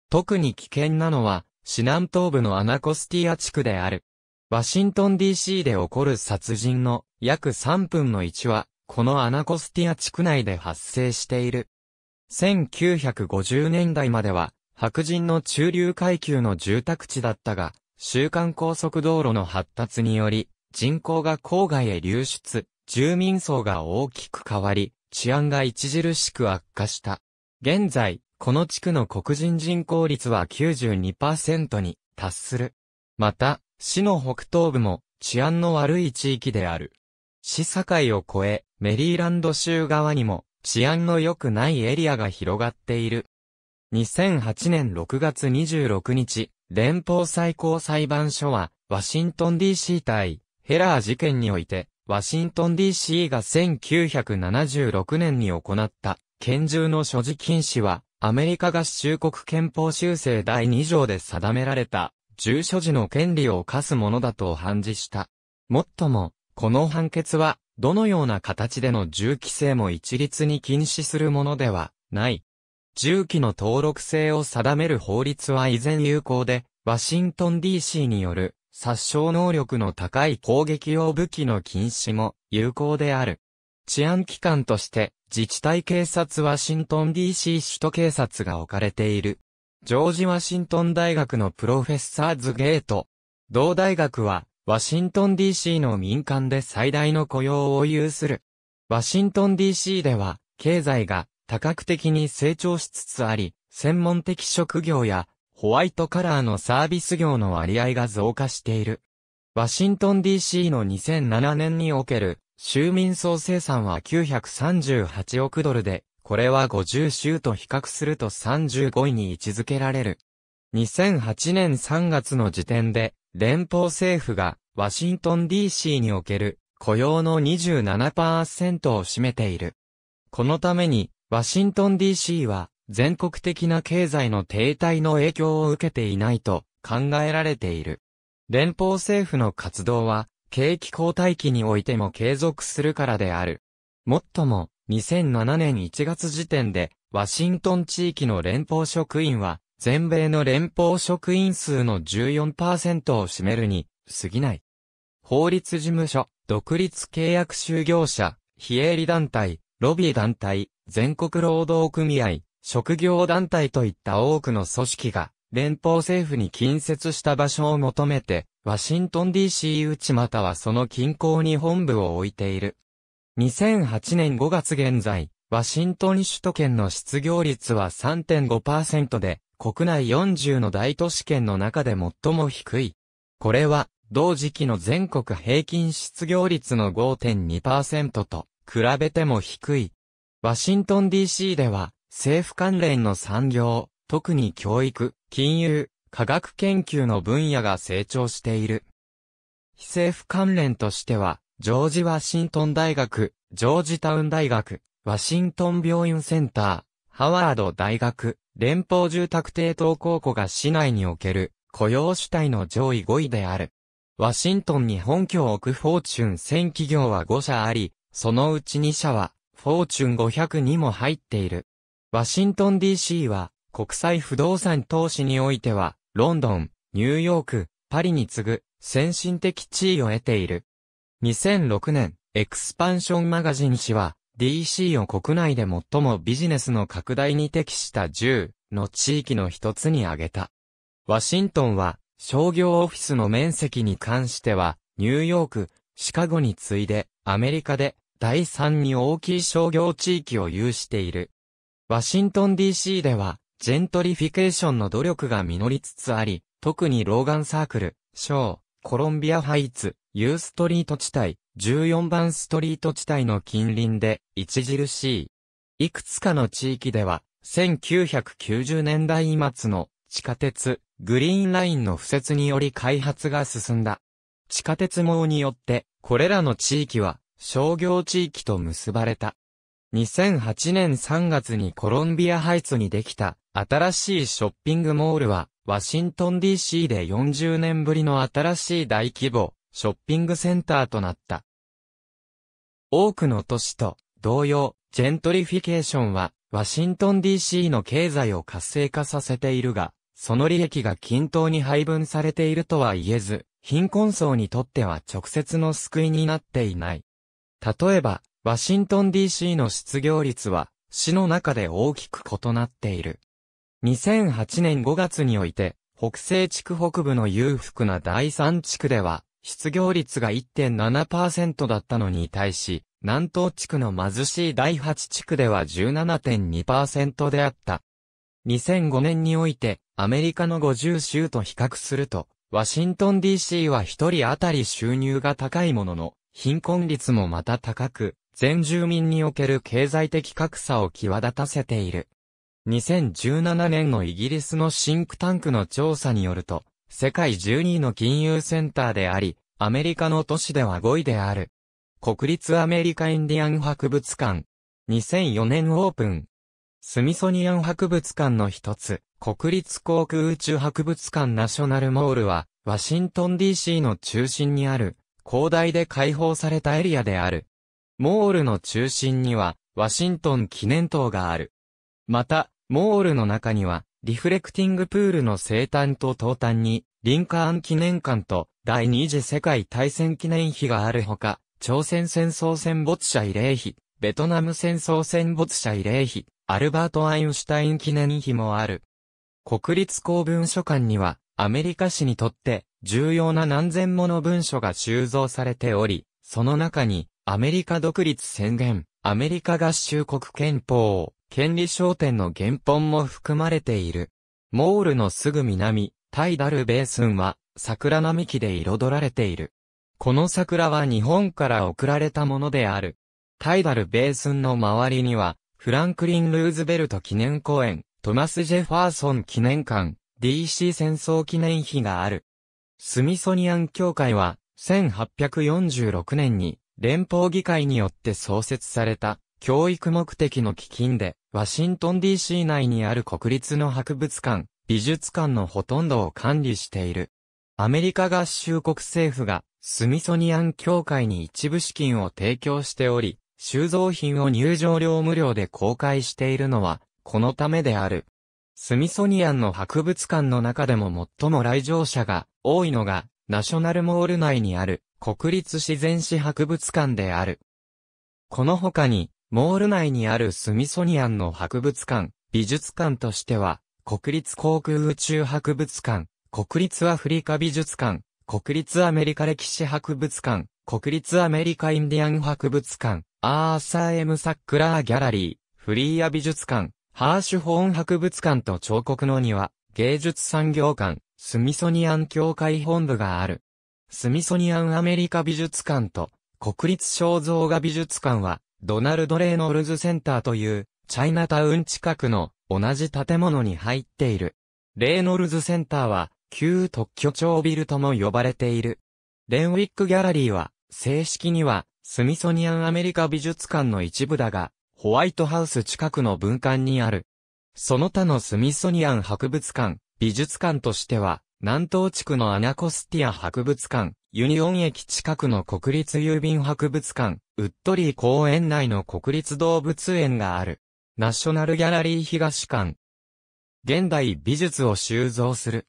[SPEAKER 1] 特に危険なのは、市南東部のアナコスティア地区である。ワシントン DC で起こる殺人の約3分の1は、このアナコスティア地区内で発生している。1950年代までは、白人の中流階級の住宅地だったが、週間高速道路の発達により、人口が郊外へ流出、住民層が大きく変わり、治安が著しく悪化した。現在、この地区の黒人人口率は92%に達する。また、市の北東部も治安の悪い地域である。市境を越え、メリーランド州側にも治安の良くないエリアが広がっている。2008年6月26日、連邦最高裁判所は、ワシントン DC 対ヘラー事件において、ワシントン DC が1976年に行った拳銃の所持禁止は、アメリカ合衆国憲法修正第2条で定められた、住所時の権利を課すものだと判事した。もっとも、この判決は、どのような形での銃規制も一律に禁止するものではない、銃器の登録制を定める法律は依然有効で、ワシントン DC による殺傷能力の高い攻撃用武器の禁止も有効である。治安機関として、自治体警察ワシントン DC 首都警察が置かれている。ジョージ・ワシントン大学のプロフェッサーズ・ゲート。同大学は、ワシントン DC の民間で最大の雇用を有する。ワシントン DC では、経済が多角的に成長しつつあり、専門的職業やホワイトカラーのサービス業の割合が増加している。ワシントン DC の2007年における州民総生産は938億ドルで、これは50州と比較すると35位に位置づけられる。2008年3月の時点で、連邦政府がワシントン DC における雇用の27%を占めている。このためにワシントン DC は全国的な経済の停滞の影響を受けていないと考えられている。連邦政府の活動は景気後退期においても継続するからである。もっとも、2007年1月時点で、ワシントン地域の連邦職員は、全米の連邦職員数の14%を占めるに、過ぎない。法律事務所、独立契約就業者、非営利団体、ロビー団体、全国労働組合、職業団体といった多くの組織が、連邦政府に近接した場所を求めて、ワシントン DC 内またはその近郊に本部を置いている。2008年5月現在、ワシントン首都圏の失業率は3.5%で、国内40の大都市圏の中で最も低い。これは、同時期の全国平均失業率の5.2%と、比べても低い。ワシントン DC では、政府関連の産業、特に教育、金融、科学研究の分野が成長している。非政府関連としては、ジョージ・ワシントン大学、ジョージタウン大学、ワシントン病院センター、ハワード大学、連邦住宅低等高校が市内における雇用主体の上位5位である。ワシントンに本拠を置くフォーチュン1000企業は5社あり、そのうち2社はフォーチュン500にも入っている。ワシントン DC は、国際不動産投資においては、ロンドン、ニューヨーク、パリに次ぐ、先進的地位を得ている。2006年、エクスパンションマガジン誌は、DC を国内で最もビジネスの拡大に適した10の地域の一つに挙げた。ワシントンは、商業オフィスの面積に関しては、ニューヨーク、シカゴに次いで、アメリカで第3に大きい商業地域を有している。ワシントン DC では、ジェントリフィケーションの努力が実りつつあり、特にローガンサークル、ショー、コロンビアハイツ、U ストリート地帯、14番ストリート地帯の近隣で、著しい。いくつかの地域では、1990年代末の地下鉄、グリーンラインの付設により開発が進んだ。地下鉄網によって、これらの地域は商業地域と結ばれた。2008年3月にコロンビアハイツにできた新しいショッピングモールは、ワシントン DC で40年ぶりの新しい大規模ショッピングセンターとなった。多くの都市と同様、ジェントリフィケーションは、ワシントン DC の経済を活性化させているが、その利益が均等に配分されているとは言えず、貧困層にとっては直接の救いになっていない。例えば、ワシントン DC の失業率は、市の中で大きく異なっている。2008年5月において、北西地区北部の裕福な第3地区では、失業率が1.7%だったのに対し、南東地区の貧しい第8地区では17.2%であった。2005年において、アメリカの50州と比較すると、ワシントン DC は1人当たり収入が高いものの、貧困率もまた高く、全住民における経済的格差を際立たせている。2017年のイギリスのシンクタンクの調査によると、世界12位の金融センターであり、アメリカの都市では5位である。国立アメリカインディアン博物館。2004年オープン。スミソニアン博物館の一つ、国立航空宇宙博物館ナショナルモールは、ワシントン DC の中心にある、広大で開放されたエリアである。モールの中心には、ワシントン記念塔がある。また、モールの中には、リフレクティングプールの生誕と東端に、リンカーン記念館と第二次世界大戦記念碑があるほか、朝鮮戦争戦没者慰霊碑、ベトナム戦争戦没者慰霊碑、アルバート・アインシュタイン記念碑もある。国立公文書館には、アメリカ史にとって重要な何千もの文書が収蔵されており、その中に、アメリカ独立宣言、アメリカ合衆国憲法、権利商店の原本も含まれている。モールのすぐ南、タイダルベースンは、桜並木で彩られている。この桜は日本から送られたものである。タイダルベースンの周りには、フランクリン・ルーズベルト記念公園、トマス・ジェファーソン記念館、DC 戦争記念碑がある。スミソニアン協会は、1846年に連邦議会によって創設された教育目的の基金で、ワシントン DC 内にある国立の博物館、美術館のほとんどを管理している。アメリカ合衆国政府がスミソニアン協会に一部資金を提供しており、収蔵品を入場料無料で公開しているのは、このためである。スミソニアンの博物館の中でも最も来場者が多いのが、ナショナルモール内にある国立自然史博物館である。この他に、モール内にあるスミソニアンの博物館、美術館としては、国立航空宇宙博物館、国立アフリカ美術館、国立アメリカ歴史博物館、国立アメリカインディアン博物館、アーサー・エム・サックラー・ギャラリー、フリーア美術館、ハーシュホーン博物館と彫刻の庭、芸術産業館、スミソニアン協会本部がある。スミソニアンアメリカ美術館と国立肖像画美術館は、ドナルド・レーノルズセンターという、チャイナタウン近くの同じ建物に入っている。レーノルズセンターは、旧特許庁ビルとも呼ばれている。レンウィックギャラリーは、正式には、スミソニアンアメリカ美術館の一部だが、ホワイトハウス近くの文館にある。その他のスミソニアン博物館、美術館としては、南東地区のアナコスティア博物館、ユニオン駅近くの国立郵便博物館、ウッドリー公園内の国立動物園がある。ナショナルギャラリー東館。現代美術を収蔵する。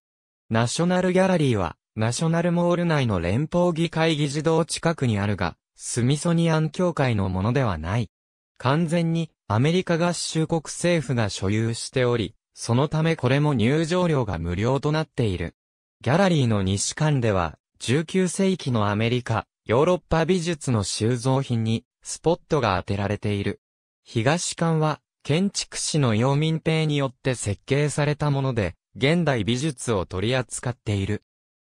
[SPEAKER 1] ナショナルギャラリーは、ナショナルモール内の連邦議会議事堂近くにあるが、スミソニアン協会のものではない。完全にアメリカ合衆国政府が所有しており、そのためこれも入場料が無料となっている。ギャラリーの西館では、19世紀のアメリカ、ヨーロッパ美術の収蔵品にスポットが当てられている。東館は建築士の陽民邸によって設計されたもので、現代美術を取り扱っている。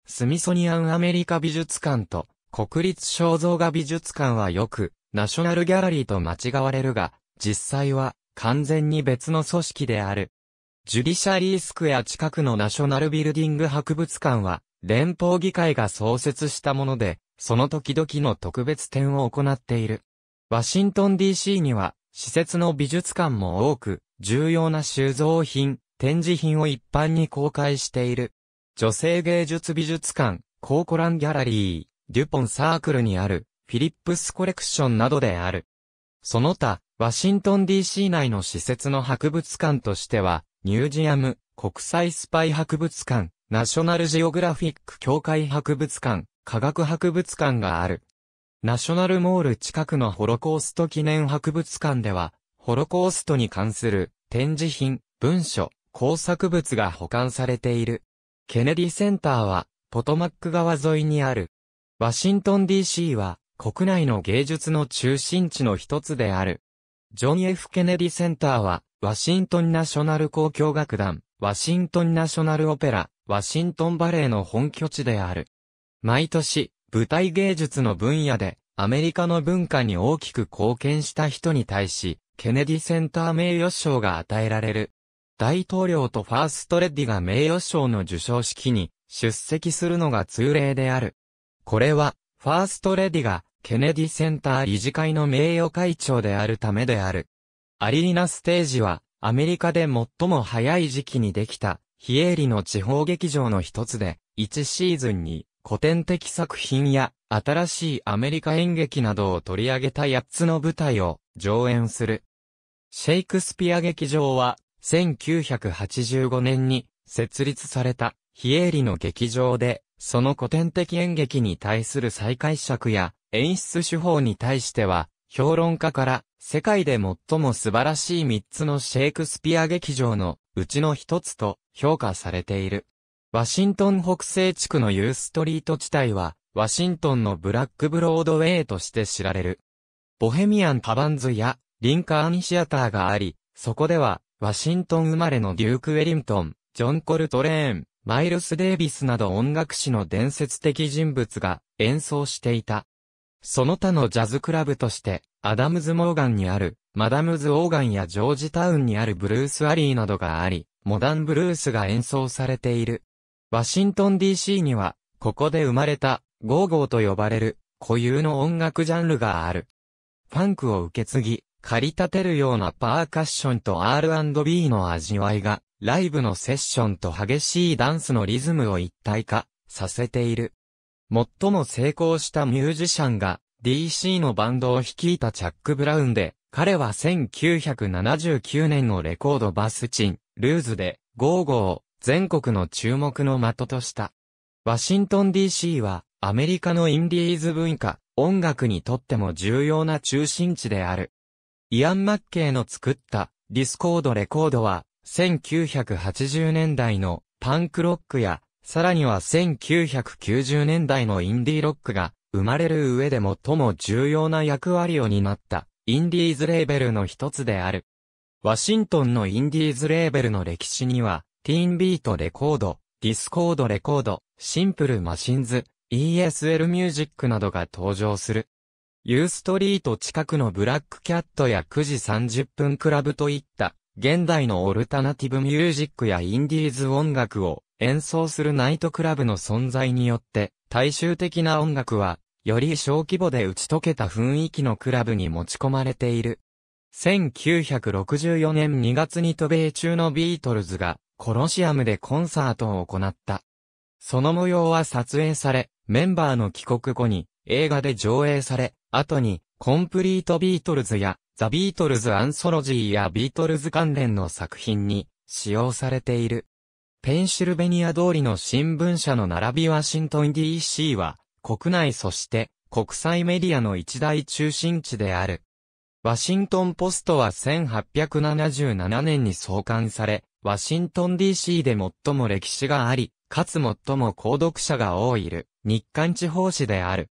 [SPEAKER 1] スミソニアンアメリカ美術館と国立肖像画美術館はよくナショナルギャラリーと間違われるが、実際は完全に別の組織である。ジュディシャリースクエア近くのナショナルビルディング博物館は、連邦議会が創設したもので、その時々の特別展を行っている。ワシントン DC には、施設の美術館も多く、重要な収蔵品、展示品を一般に公開している。女性芸術美術館、コーコランギャラリー、デュポンサークルにある、フィリップスコレクションなどである。その他、ワシントン DC 内の施設の博物館としては、ニュージアム、国際スパイ博物館、ナショナルジオグラフィック協会博物館、科学博物館がある。ナショナルモール近くのホロコースト記念博物館では、ホロコーストに関する展示品、文書、工作物が保管されている。ケネディセンターは、ポトマック川沿いにある。ワシントン DC は、国内の芸術の中心地の一つである。ジョン・ F・ ケネディセンターは、ワシントンナショナル交響楽団、ワシントンナショナルオペラ、ワシントンバレーの本拠地である。毎年、舞台芸術の分野で、アメリカの文化に大きく貢献した人に対し、ケネディセンター名誉賞が与えられる。大統領とファーストレディが名誉賞の授賞式に出席するのが通例である。これは、ファーストレディがケネディセンター理事会の名誉会長であるためである。アリーナステージは、アメリカで最も早い時期にできた、非営利の地方劇場の一つで、1シーズンに古典的作品や新しいアメリカ演劇などを取り上げた8つの舞台を上演する。シェイクスピア劇場は1985年に設立された非営利の劇場で、その古典的演劇に対する再解釈や演出手法に対しては、評論家から、世界で最も素晴らしい3つのシェイクスピア劇場のうちの1つと評価されている。ワシントン北西地区のユーストリート地帯は、ワシントンのブラックブロードウェイとして知られる。ボヘミアン・カバンズやリンカーン・シアターがあり、そこでは、ワシントン生まれのデューク・ウェリントン、ジョン・コルトレーン、マイルス・デービスなど音楽史の伝説的人物が演奏していた。その他のジャズクラブとして、アダムズ・モーガンにある、マダムズ・オーガンやジョージタウンにあるブルース・アリーなどがあり、モダンブルースが演奏されている。ワシントン DC には、ここで生まれた、ゴーゴーと呼ばれる、固有の音楽ジャンルがある。ファンクを受け継ぎ、借り立てるようなパーカッションと R&B の味わいが、ライブのセッションと激しいダンスのリズムを一体化させている。最も成功したミュージシャンが DC のバンドを率いたチャック・ブラウンで、彼は1979年のレコードバスチン、ルーズで、ゴーゴーを全国の注目の的とした。ワシントン DC はアメリカのインディーズ文化、音楽にとっても重要な中心地である。イアン・マッケイの作ったディスコードレコードは1980年代のパンクロックやさらには1990年代のインディーロックが生まれる上で最も重要な役割を担ったインディーズレーベルの一つである。ワシントンのインディーズレーベルの歴史には、ティーンビートレコード、ディスコードレコード、シンプルマシンズ、ESL ミュージックなどが登場する。ユーストリート近くのブラックキャットや9時30分クラブといった、現代のオルタナティブミュージックやインディーズ音楽を演奏するナイトクラブの存在によって、大衆的な音楽は、より小規模で打ち解けた雰囲気のクラブに持ち込まれている。1964年2月に渡米中のビートルズが、コロシアムでコンサートを行った。その模様は撮影され、メンバーの帰国後に映画で上映され、後にコンプリートビートルズやザ・ビートルズ・アンソロジーやビートルズ関連の作品に使用されている。ペンシルベニア通りの新聞社の並びワシントン DC は、国内そして国際メディアの一大中心地である。ワシントンポストは1877年に創刊され、ワシントン DC で最も歴史があり、かつ最も購読者が多いる日刊地方紙である。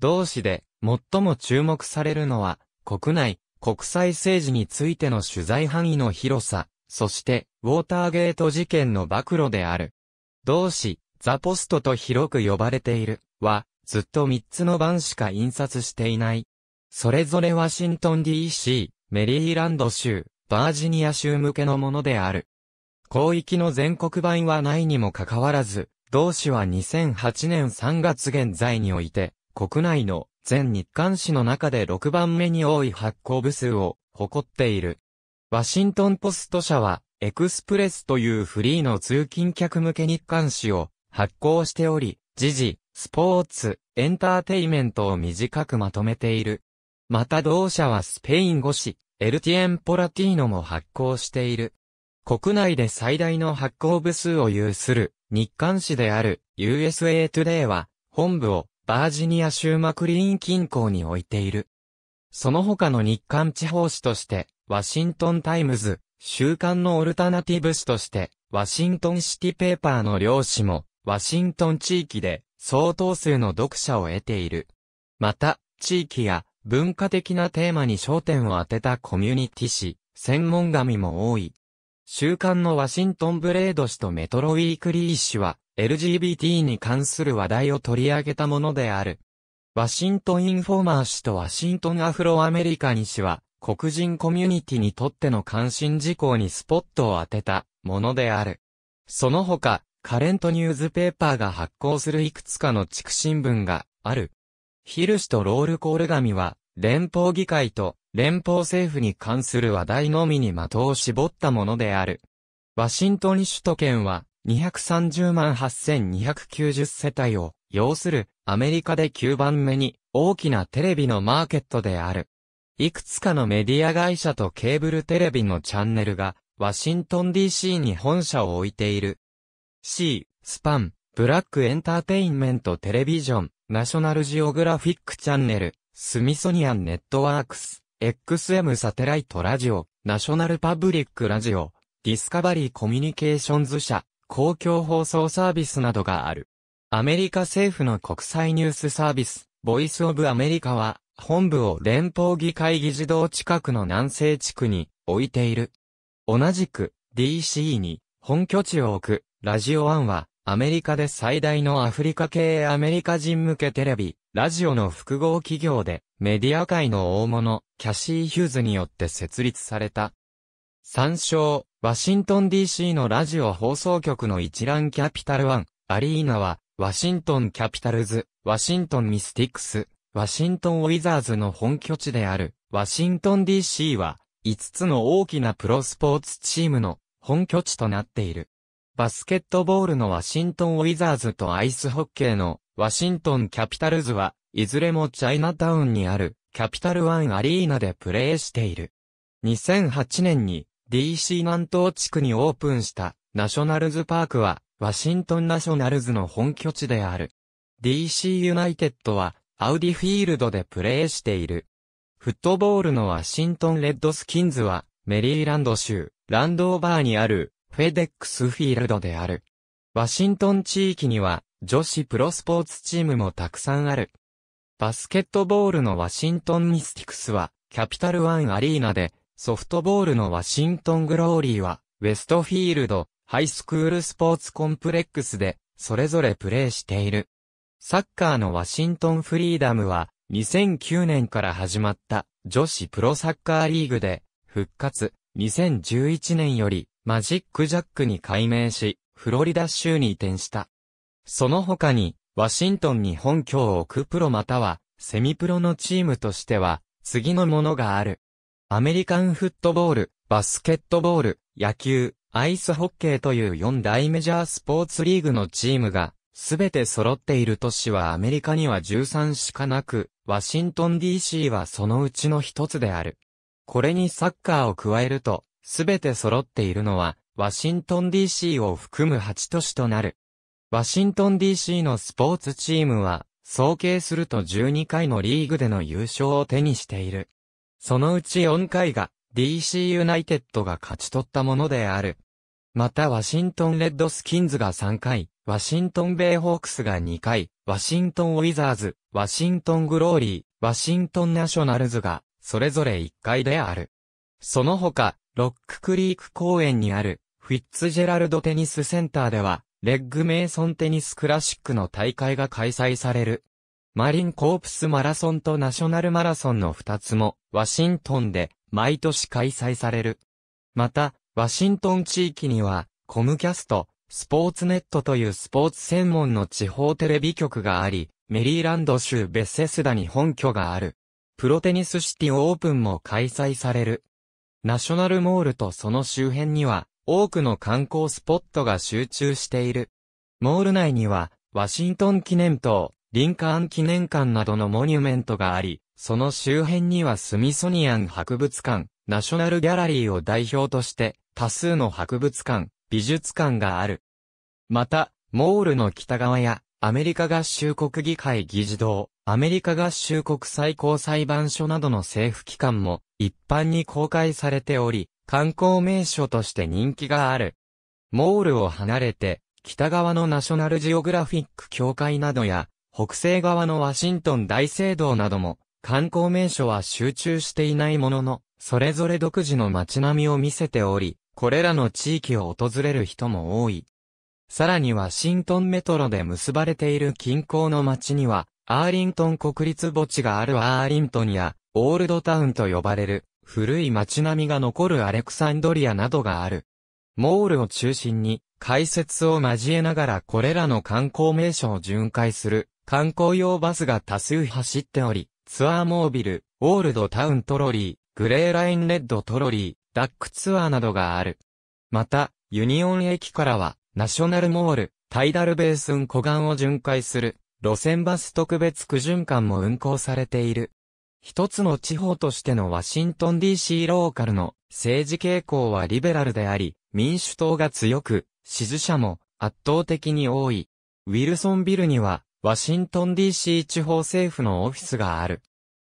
[SPEAKER 1] 同紙で最も注目されるのは、国内、国際政治についての取材範囲の広さ、そしてウォーターゲート事件の暴露である。同誌、ザポストと広く呼ばれている、は、ずっと3つの版しか印刷していない。それぞれワシントン DC、メリーランド州、バージニア州向けのものである。広域の全国版はないにもかかわらず、同誌は2008年3月現在において、国内の全日刊誌の中で6番目に多い発行部数を誇っている。ワシントンポスト社はエクスプレスというフリーの通勤客向け日刊誌を発行しており、時事、スポーツ、エンターテイメントを短くまとめている。また同社はスペイン語誌、エルティエンポラティーノも発行している。国内で最大の発行部数を有する日刊誌である USA Today は本部をバージニア州マクリーン近郊に置いている。その他の日刊地方紙として、ワシントンタイムズ、週刊のオルタナティブ誌として、ワシントンシティペーパーの漁師も、ワシントン地域で相当数の読者を得ている。また、地域や文化的なテーマに焦点を当てたコミュニティ誌、専門紙も多い。週刊のワシントンブレード誌とメトロウィークリー誌は、LGBT に関する話題を取り上げたものである。ワシントンインフォーマー誌とワシントンアフロアメリカン誌は、黒人コミュニティにとっての関心事項にスポットを当てたものである。その他、カレントニューズペーパーが発行するいくつかの地区新聞がある。ヒルシとロールコール紙は、連邦議会と連邦政府に関する話題のみに的を絞ったものである。ワシントン首都圏は、230万8290世帯を、要する、アメリカで9番目に、大きなテレビのマーケットである。いくつかのメディア会社とケーブルテレビのチャンネルが、ワシントン DC に本社を置いている。C、スパン、ブラックエンターテインメントテレビジョン、ナショナルジオグラフィックチャンネル、スミソニアンネットワークス、XM サテライトラジオ、ナショナルパブリックラジオ、ディスカバリーコミュニケーションズ社、公共放送サービスなどがある。アメリカ政府の国際ニュースサービス、ボイスオブアメリカは、本部を連邦議会議事堂近くの南西地区に置いている。同じく、DC に本拠地を置く、ラジオワンは、アメリカで最大のアフリカ系アメリカ人向けテレビ、ラジオの複合企業で、メディア界の大物、キャシー・ヒューズによって設立された。参照、ワシントン DC のラジオ放送局の一覧キャピタルワン、アリーナは、ワシントンキャピタルズ、ワシントンミスティクス、ワシントンウィザーズの本拠地である、ワシントン DC は、5つの大きなプロスポーツチームの本拠地となっている。バスケットボールのワシントンウィザーズとアイスホッケーのワシントンキャピタルズは、いずれもチャイナタウンにあるキャピタルワンアリーナでプレーしている。2008年に DC 南東地区にオープンしたナショナルズパークは、ワシントンナショナルズの本拠地である。DC ユナイテッドは、アウディフィールドでプレーしている。フットボールのワシントンレッドスキンズは、メリーランド州、ランドーバーにある、フェデックスフィールドである。ワシントン地域には、女子プロスポーツチームもたくさんある。バスケットボールのワシントンミスティクスは、キャピタルワンアリーナで、ソフトボールのワシントングローリーは、ウェストフィールド、ハイスクールスポーツコンプレックスで、それぞれプレーしている。サッカーのワシントンフリーダムは、2009年から始まった女子プロサッカーリーグで、復活、2011年よりマジックジャックに改名し、フロリダ州に移転した。その他に、ワシントンに本拠を置くプロまたは、セミプロのチームとしては、次のものがある。アメリカンフットボール、バスケットボール、野球、アイスホッケーという4大メジャースポーツリーグのチームが、すべて揃っている都市はアメリカには13しかなく、ワシントン DC はそのうちの一つである。これにサッカーを加えると、すべて揃っているのは、ワシントン DC を含む8都市となる。ワシントン DC のスポーツチームは、総計すると12回のリーグでの優勝を手にしている。そのうち4回が DC ユナイテッドが勝ち取ったものである。またワシントンレッドスキンズが3回、ワシントンベイホークスが2回、ワシントンウィザーズ、ワシントングローリー、ワシントンナショナルズが、それぞれ1回である。その他、ロッククリーク公園にある、フィッツジェラルドテニスセンターでは、レッグメイソンテニスクラシックの大会が開催される。マリンコープスマラソンとナショナルマラソンの2つも、ワシントンで、毎年開催される。また、ワシントン地域には、コムキャスト、スポーツネットというスポーツ専門の地方テレビ局があり、メリーランド州ベセスダに本拠がある。プロテニスシティオープンも開催される。ナショナルモールとその周辺には、多くの観光スポットが集中している。モール内には、ワシントン記念塔、リンカーン記念館などのモニュメントがあり、その周辺にはスミソニアン博物館、ナショナルギャラリーを代表として、多数の博物館、美術館がある。また、モールの北側や、アメリカ合衆国議会議事堂、アメリカ合衆国最高裁判所などの政府機関も一般に公開されており、観光名所として人気がある。モールを離れて、北側のナショナルジオグラフィック協会などや、北西側のワシントン大聖堂なども、観光名所は集中していないものの、それぞれ独自の街並みを見せており、これらの地域を訪れる人も多い。さらにワシントンメトロで結ばれている近郊の町には、アーリントン国立墓地があるアーリントンや、オールドタウンと呼ばれる、古い町並みが残るアレクサンドリアなどがある。モールを中心に、解説を交えながらこれらの観光名所を巡回する、観光用バスが多数走っており、ツアーモービル、オールドタウントロリー、グレーラインレッドトロリー、ダックツアーなどがある。また、ユニオン駅からは、ナショナルモール、タイダルベースン湖岸を巡回する、路線バス特別区循環も運行されている。一つの地方としてのワシントン DC ローカルの政治傾向はリベラルであり、民主党が強く、支持者も圧倒的に多い。ウィルソンビルには、ワシントン DC 地方政府のオフィスがある。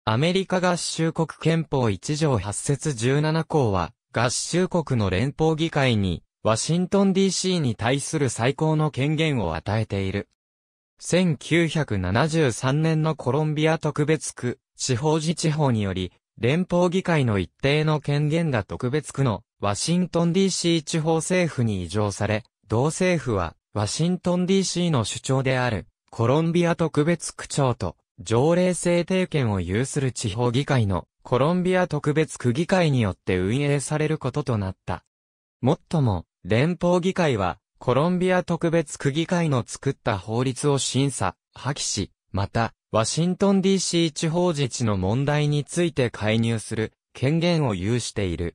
[SPEAKER 1] アメリカ合衆国憲法1条8節17項は、合衆国の連邦議会に、ワシントン DC に対する最高の権限を与えている。1973年のコロンビア特別区、地方自治法により、連邦議会の一定の権限が特別区のワシントン DC 地方政府に移譲され、同政府はワシントン DC の首長であるコロンビア特別区長と条例制定権を有する地方議会のコロンビア特別区議会によって運営されることとなった。もっとも、連邦議会は、コロンビア特別区議会の作った法律を審査、破棄し、また、ワシントン DC 地方自治の問題について介入する権限を有している。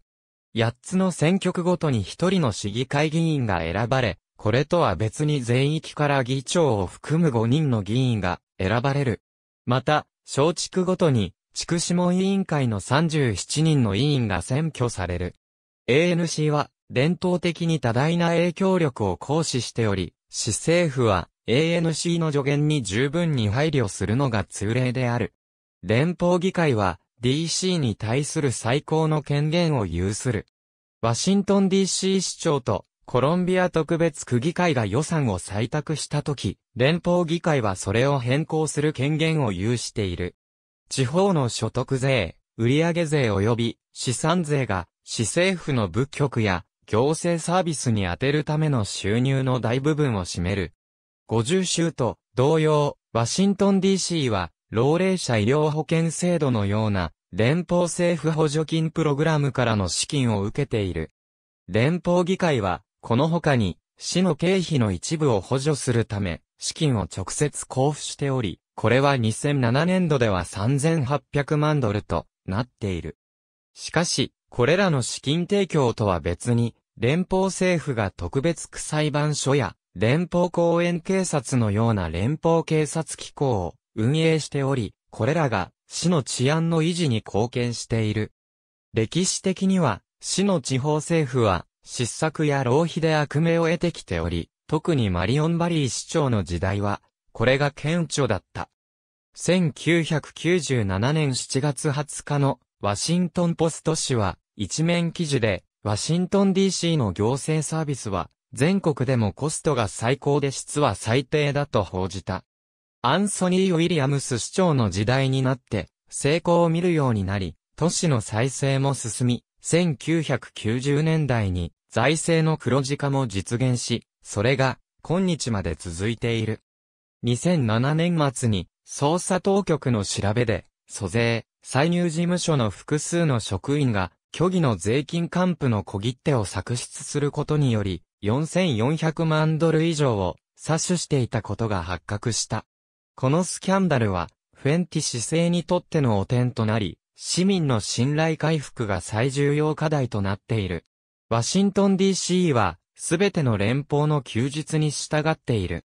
[SPEAKER 1] 8つの選挙区ごとに1人の市議会議員が選ばれ、これとは別に全域から議長を含む5人の議員が選ばれる。また、小地区ごとに、地区諮問委員会の37人の委員が選挙される。ANC は、伝統的に多大な影響力を行使しており、市政府は、ANC の助言に十分に配慮するのが通例である。連邦議会は DC に対する最高の権限を有する。ワシントン DC 市長とコロンビア特別区議会が予算を採択したとき、連邦議会はそれを変更する権限を有している。地方の所得税、売上税及び資産税が市政府の部局や行政サービスに充てるための収入の大部分を占める。50州と同様、ワシントン DC は老齢者医療保険制度のような連邦政府補助金プログラムからの資金を受けている。連邦議会はこの他に、市の経費の一部を補助するため、資金を直接交付しており、これは2007年度では3800万ドルとなっている。しかし、これらの資金提供とは別に、連邦政府が特別区裁判所や、連邦公園警察のような連邦警察機構を運営しており、これらが市の治安の維持に貢献している。歴史的には、市の地方政府は、失策や浪費で悪名を得てきており、特にマリオンバリー市長の時代は、これが顕著だった。1997年7月20日のワシントンポスト紙は一面記事でワシントン DC の行政サービスは全国でもコストが最高で質は最低だと報じた。アンソニー・ウィリアムス市長の時代になって成功を見るようになり、都市の再生も進み、1990年代に財政の黒字化も実現し、それが今日まで続いている。2007年末に捜査当局の調べで、租税、歳入事務所の複数の職員が虚偽の税金還付の小切手を作出することにより、4400万ドル以上を詐取していたことが発覚した。このスキャンダルは、フェンティ市制にとっての汚点となり、市民の信頼回復が最重要課題となっている。ワシントン DC は、すべての連邦の休日に従っている。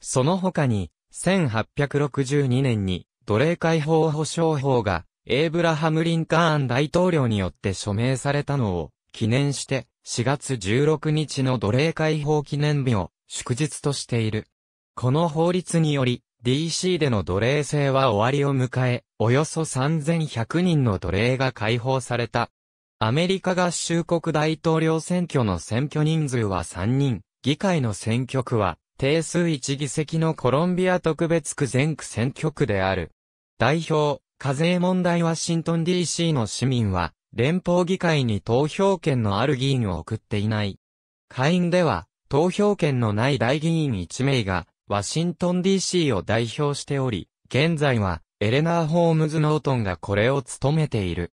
[SPEAKER 1] その他に、1862年に奴隷解放保障法が、エイブラハム・リンカーン大統領によって署名されたのを記念して、4月16日の奴隷解放記念日を祝日としている。この法律により、DC での奴隷制は終わりを迎え、およそ3100人の奴隷が解放された。アメリカ合衆国大統領選挙の選挙人数は3人、議会の選挙区は定数1議席のコロンビア特別区全区選挙区である。代表、課税問題ワシントン DC の市民は、連邦議会に投票権のある議員を送っていない。会員では、投票権のない大議員1名が、ワシントン DC を代表しており、現在は、エレナー・ホームズ・ノートンがこれを務めている。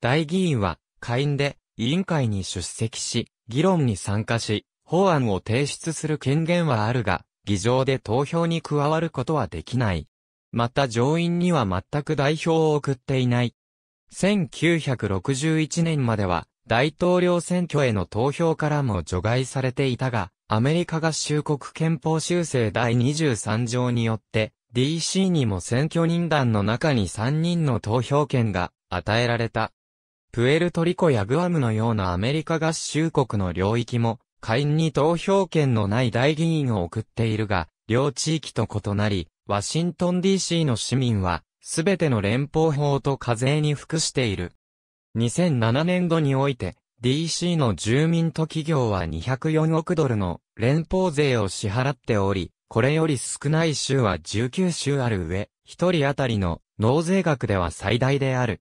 [SPEAKER 1] 大議員は、下院で、委員会に出席し、議論に参加し、法案を提出する権限はあるが、議場で投票に加わることはできない。また上院には全く代表を送っていない。1961年までは、大統領選挙への投票からも除外されていたが、アメリカ合衆国憲法修正第23条によって、DC にも選挙人団の中に3人の投票権が与えられた。プエルトリコやグアムのようなアメリカ合衆国の領域も、下院に投票権のない大議員を送っているが、両地域と異なり、ワシントン DC の市民は、すべての連邦法と課税に服している。2007年度において、DC の住民と企業は204億ドルの連邦税を支払っており、これより少ない州は19州ある上、1人当たりの納税額では最大である。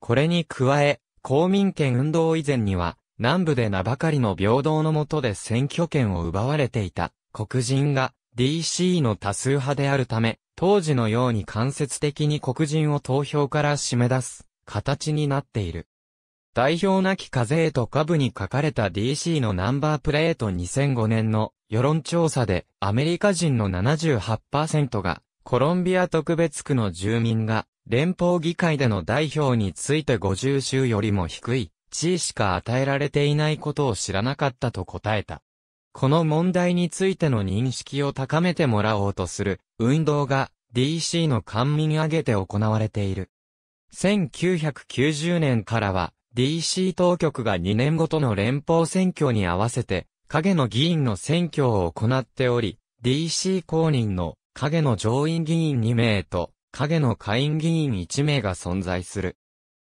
[SPEAKER 1] これに加え、公民権運動以前には、南部で名ばかりの平等の下で選挙権を奪われていた黒人が DC の多数派であるため、当時のように間接的に黒人を投票から締め出す形になっている。代表なき課税と下部に書かれた DC のナンバープレート2005年の世論調査でアメリカ人の78%がコロンビア特別区の住民が連邦議会での代表について50州よりも低い地位しか与えられていないことを知らなかったと答えた。この問題についての認識を高めてもらおうとする運動が DC の官民挙げて行われている。1990年からは DC 当局が2年ごとの連邦選挙に合わせて、影の議員の選挙を行っており、DC 公認の影の上院議員2名と影の下院議員1名が存在する。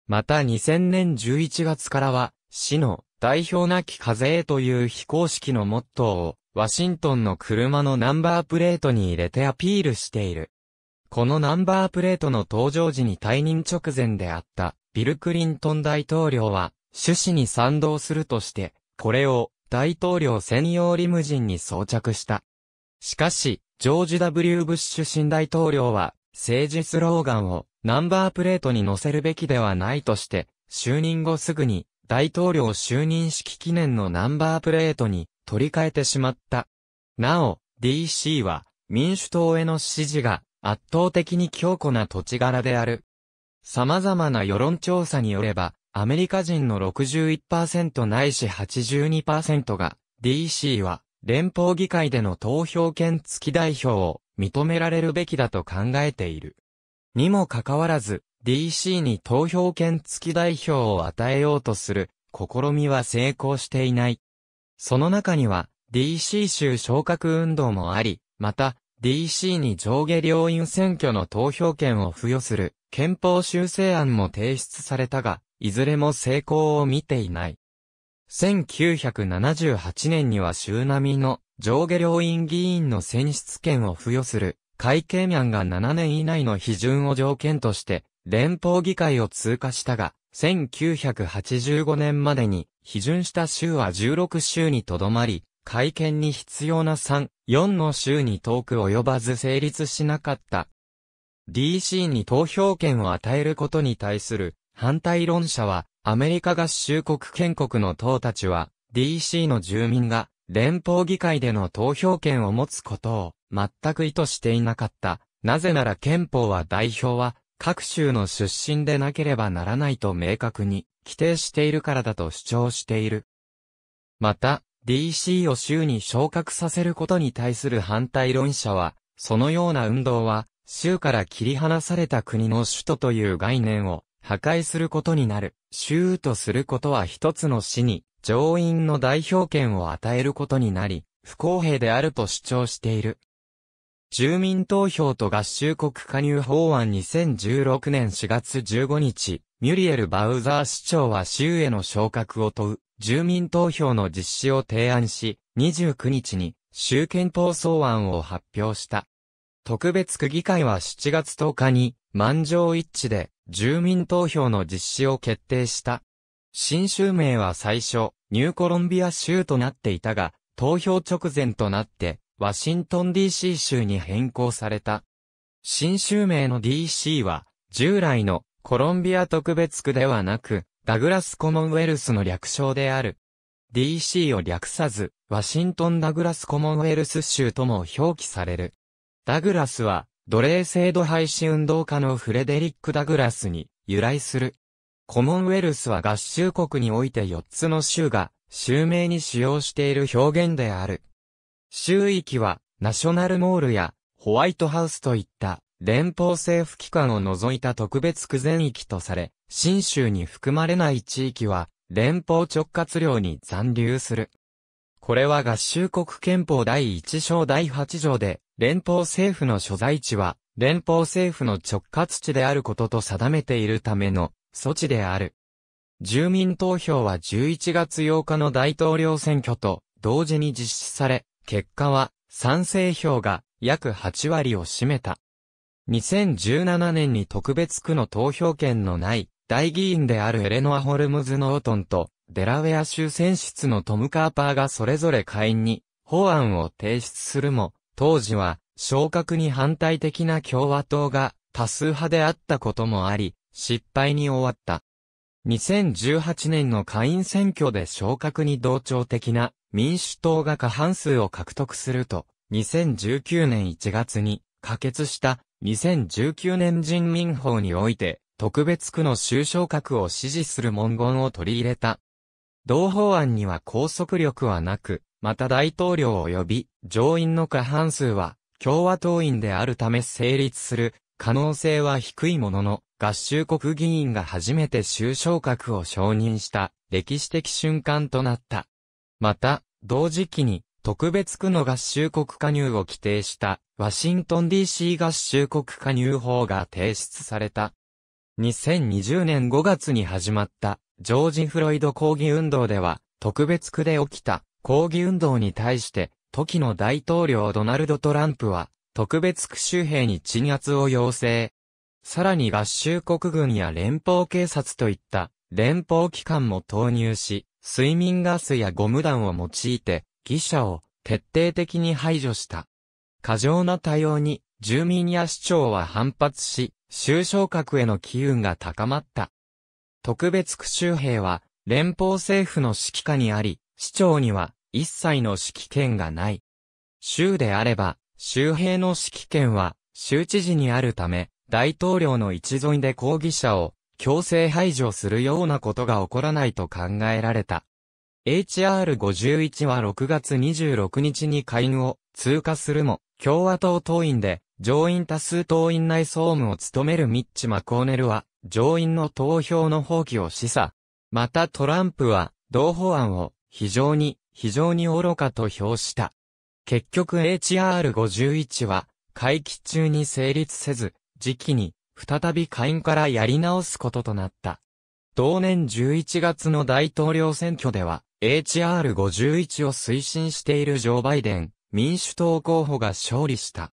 [SPEAKER 1] また2000年11月からは、市の代表なき風税という非公式のモットーを、ワシントンの車のナンバープレートに入れてアピールしている。このナンバープレートの登場時に退任直前であった、ビル・クリントン大統領は、趣旨に賛同するとして、これを大統領専用リムジンに装着した。しかし、ジョージ・ W・ ブッシュ新大統領は、政治スローガンをナンバープレートに載せるべきではないとして、就任後すぐに大統領就任式記念のナンバープレートに取り替えてしまった。なお、DC は民主党への支持が圧倒的に強固な土地柄である様々な世論調査によれば、アメリカ人の61%ないし82%が、DC は連邦議会での投票権付き代表を認められるべきだと考えている。にもかかわらず、DC に投票権付き代表を与えようとする試みは成功していない。その中には DC 州昇格運動もあり、また DC に上下両院選挙の投票権を付与する憲法修正案も提出されたが、いずれも成功を見ていない。1978年には州並みの上下両院議員の選出権を付与する会計案が7年以内の批准を条件として連邦議会を通過したが、1985年までに批准した州は16州にとどまり、会見に必要な3、4の州に遠く及ばず成立しなかった。DC に投票権を与えることに対する反対論者は、アメリカ合衆国建国の党たちは、DC の住民が連邦議会での投票権を持つことを全く意図していなかった。なぜなら憲法は代表は各州の出身でなければならないと明確に規定しているからだと主張している。また、DC を州に昇格させることに対する反対論者は、そのような運動は、州から切り離された国の首都という概念を破壊することになる。州とすることは一つの市に上院の代表権を与えることになり、不公平であると主張している。住民投票と合衆国加入法案2016年4月15日、ミュリエル・バウザー市長は州への昇格を問う、住民投票の実施を提案し、29日に、州憲法草案を発表した。特別区議会は7月10日に、満場一致で、住民投票の実施を決定した。新州名は最初、ニューコロンビア州となっていたが、投票直前となって、ワシントン DC 州に変更された。新州名の DC は、従来のコロンビア特別区ではなく、ダグラスコモンウェルスの略称である。DC を略さず、ワシントンダグラスコモンウェルス州とも表記される。ダグラスは、奴隷制度廃止運動家のフレデリック・ダグラスに由来する。コモンウェルスは合衆国において4つの州が、州名に使用している表現である。周域は、ナショナルモールや、ホワイトハウスといった、連邦政府機関を除いた特別区全域とされ、新州に含まれない地域は、連邦直轄領に残留する。これは合衆国憲法第1章第8条で、連邦政府の所在地は、連邦政府の直轄地であることと定めているための措置である。住民投票は11月8日の大統領選挙と同時に実施され、結果は、賛成票が約8割を占めた。2017年に特別区の投票権のない、大議員であるエレノア・ホルムズ・ノートンと、デラウェア州選出のトム・カーパーがそれぞれ下院に法案を提出するも、当時は昇格に反対的な共和党が多数派であったこともあり、失敗に終わった。2018年の下院選挙で昇格に同調的な民主党が過半数を獲得すると、2019年1月に可決した2019年人民法において特別区の州昇格を支持する文言を取り入れた。同法案には拘束力はなく、また大統領及び上院の過半数は共和党員であるため成立する可能性は低いものの、合衆国議員が初めて州昇格を承認した歴史的瞬間となった。また、同時期に特別区の合衆国加入を規定したワシントン DC 合衆国加入法が提出された。2020年5月に始まったジョージ・フロイド抗議運動では特別区で起きた抗議運動に対して時の大統領ドナルド・トランプは特別区周辺に鎮圧を要請。さらに合衆国軍や連邦警察といった連邦機関も投入し、睡眠ガスやゴム弾を用いて、記者を徹底的に排除した。過剰な対応に、住民や市長は反発し、州昇格への機運が高まった。特別区州兵は、連邦政府の指揮下にあり、市長には一切の指揮権がない。州であれば、州兵の指揮権は州知事にあるため、大統領の一存で抗議者を強制排除するようなことが起こらないと考えられた。HR51 は6月26日に下院を通過するも、共和党党員で上院多数党員内総務を務めるミッチ・マコーネルは上院の投票の放棄を示唆。またトランプは同法案を非常に非常に愚かと評した。結局 HR51 は会期中に成立せず、時期に、再び下院からやり直すこととなった。同年11月の大統領選挙では、HR51 を推進しているジョー・バイデン、民主党候補が勝利した。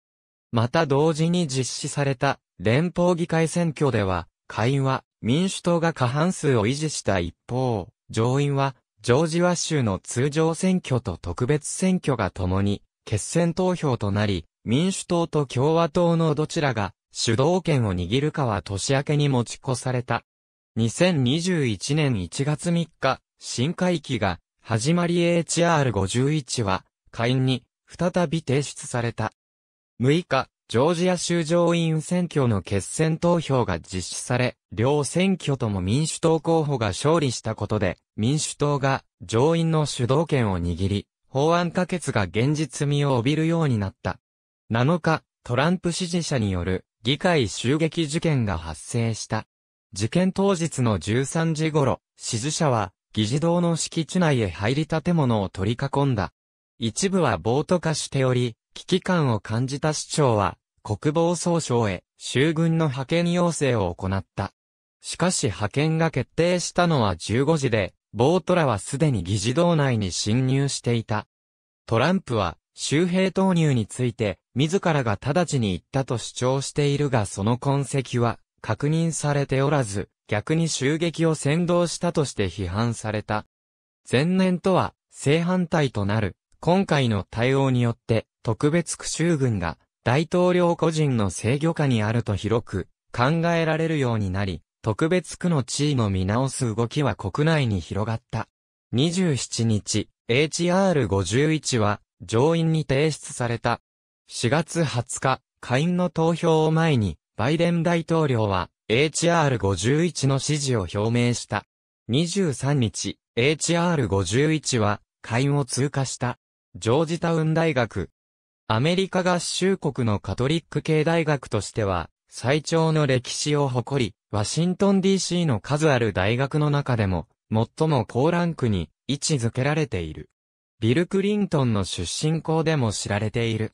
[SPEAKER 1] また同時に実施された連邦議会選挙では、下院は民主党が過半数を維持した一方、上院はジョージア州の通常選挙と特別選挙が共に決選投票となり、民主党と共和党のどちらが主導権を握るかは年明けに持ち越された。2021年1月3日、新会期が始まり HR51 は会員に再び提出された。6日、ジョージア州上院選挙の決選投票が実施され、両選挙とも民主党候補が勝利したことで、民主党が上院の主導権を握り、法案可決が現実味を帯びるようになった。7日、トランプ支持者による議会襲撃事件が発生した。事件当日の13時頃、支持者は、議事堂の敷地内へ入り建物を取り囲んだ。一部は暴徒化しており、危機感を感じた市長は、国防総省へ、州軍の派遣要請を行った。しかし派遣が決定したのは15時で、暴徒らはすでに議事堂内に侵入していた。トランプは、周兵投入について、自らが直ちに言ったと主張しているがその痕跡は確認されておらず、逆に襲撃を先導したとして批判された。前年とは正反対となる今回の対応によって特別区州軍が大統領個人の制御下にあると広く考えられるようになり、特別区の地位の見直す動きは国内に広がった。27日、HR51 は上院に提出された。4月20日、下院の投票を前に、バイデン大統領は HR51 の支持を表明した。23日、HR51 は、下院を通過した。ジョージタウン大学。アメリカ合衆国のカトリック系大学としては、最長の歴史を誇り、ワシントン DC の数ある大学の中でも、最も高ランクに位置づけられている。ビル・クリントンの出身校でも知られている。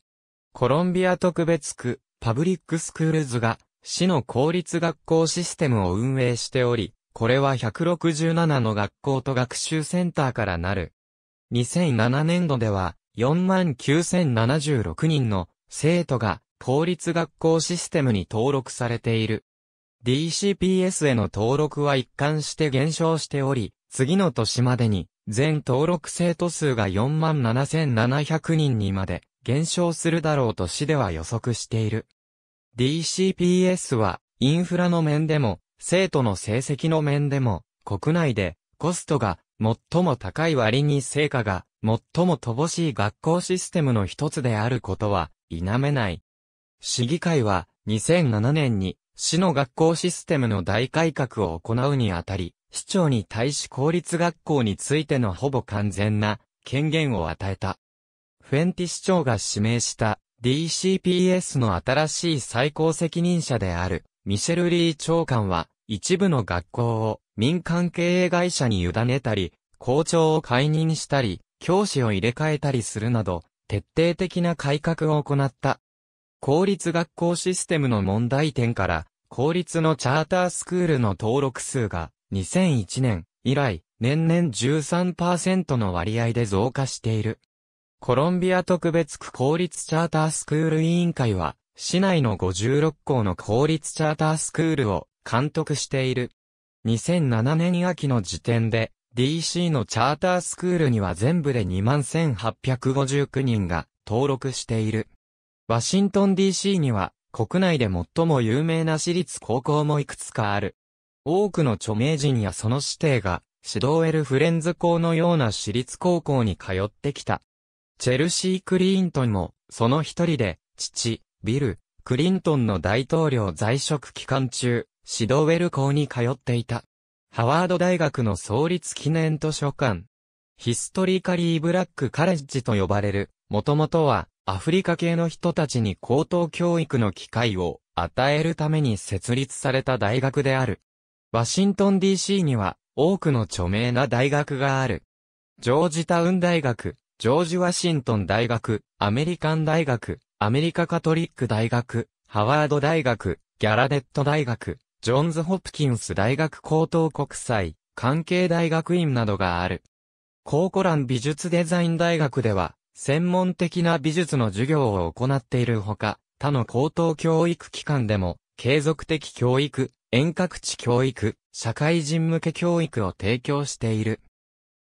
[SPEAKER 1] コロンビア特別区、パブリックスクールズが、市の公立学校システムを運営しており、これは167の学校と学習センターからなる。2007年度では、49,076人の生徒が公立学校システムに登録されている。DCPS への登録は一貫して減少しており、次の年までに全登録生徒数が47,700人にまで減少するだろうと市では予測している。DCPS は、インフラの面でも、生徒の成績の面でも、国内で、コストが、最も高い割に成果が、最も乏しい学校システムの一つであることは、否めない。市議会は、2007年に、市の学校システムの大改革を行うにあたり、市長に対し公立学校についてのほぼ完全な権限を与えた。フェンティ市長が指名した DCPS の新しい最高責任者であるミシェル・リー長官は一部の学校を民間経営会社に委ねたり、校長を解任したり、教師を入れ替えたりするなど、徹底的な改革を行った。公立学校システムの問題点から、公立のチャータースクールの登録数が2001年以来、年々13%の割合で増加している。コロンビア特別区公立チャータースクール委員会は、市内の56校の公立チャータースクールを監督している。2007年秋の時点で、DC のチャータースクールには全部で21,859人が登録している。ワシントン DC には、国内で最も有名な私立高校もいくつかある。多くの著名人やその指定が、シドウェル・フレンズ校のような私立高校に通ってきた。チェルシー・クリントンも、その一人で、父、ビル、クリントンの大統領在職期間中、シドウェル校に通っていた。ハワード大学の創立記念図書館。ヒストリカリー・ブラック・カレッジと呼ばれる、もともとは、アフリカ系の人たちに高等教育の機会を与えるために設立された大学である。ワシントン DC には多くの著名な大学がある。ジョージタウン大学、ジョージ・ワシントン大学、アメリカン大学、アメリカカトリック大学、ハワード大学、ギャラデット大学、ジョンズ・ホプキンス大学高等国際、関係大学院などがある。コーコラン美術デザイン大学では、専門的な美術の授業を行っているほか、他の高等教育機関でも、継続的教育、遠隔地教育、社会人向け教育を提供している。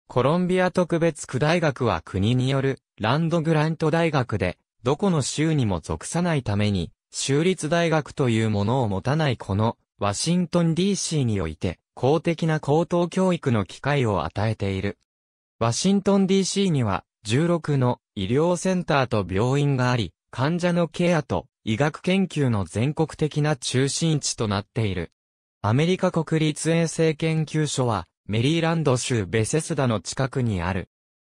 [SPEAKER 1] コロンビア特別区大学は国によるランドグラント大学で、どこの州にも属さないために、州立大学というものを持たないこの、ワシントン DC において、公的な高等教育の機会を与えている。ワシントン DC には、16の医療センターと病院があり、患者のケアと医学研究の全国的な中心地となっている。アメリカ国立衛生研究所は、メリーランド州ベセスダの近くにある。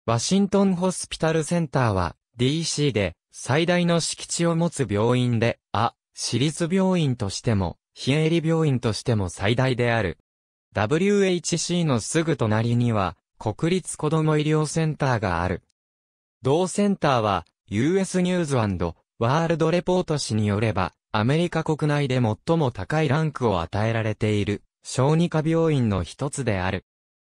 [SPEAKER 1] ワシントンホスピタルセンターは DC で最大の敷地を持つ病院で、あ、私立病院としても、非営利病院としても最大である。WHC のすぐ隣には、国立子ども医療センターがある。同センターは、US ニューズワールドレポート誌によれば、アメリカ国内で最も高いランクを与えられている。小児科病院の一つである。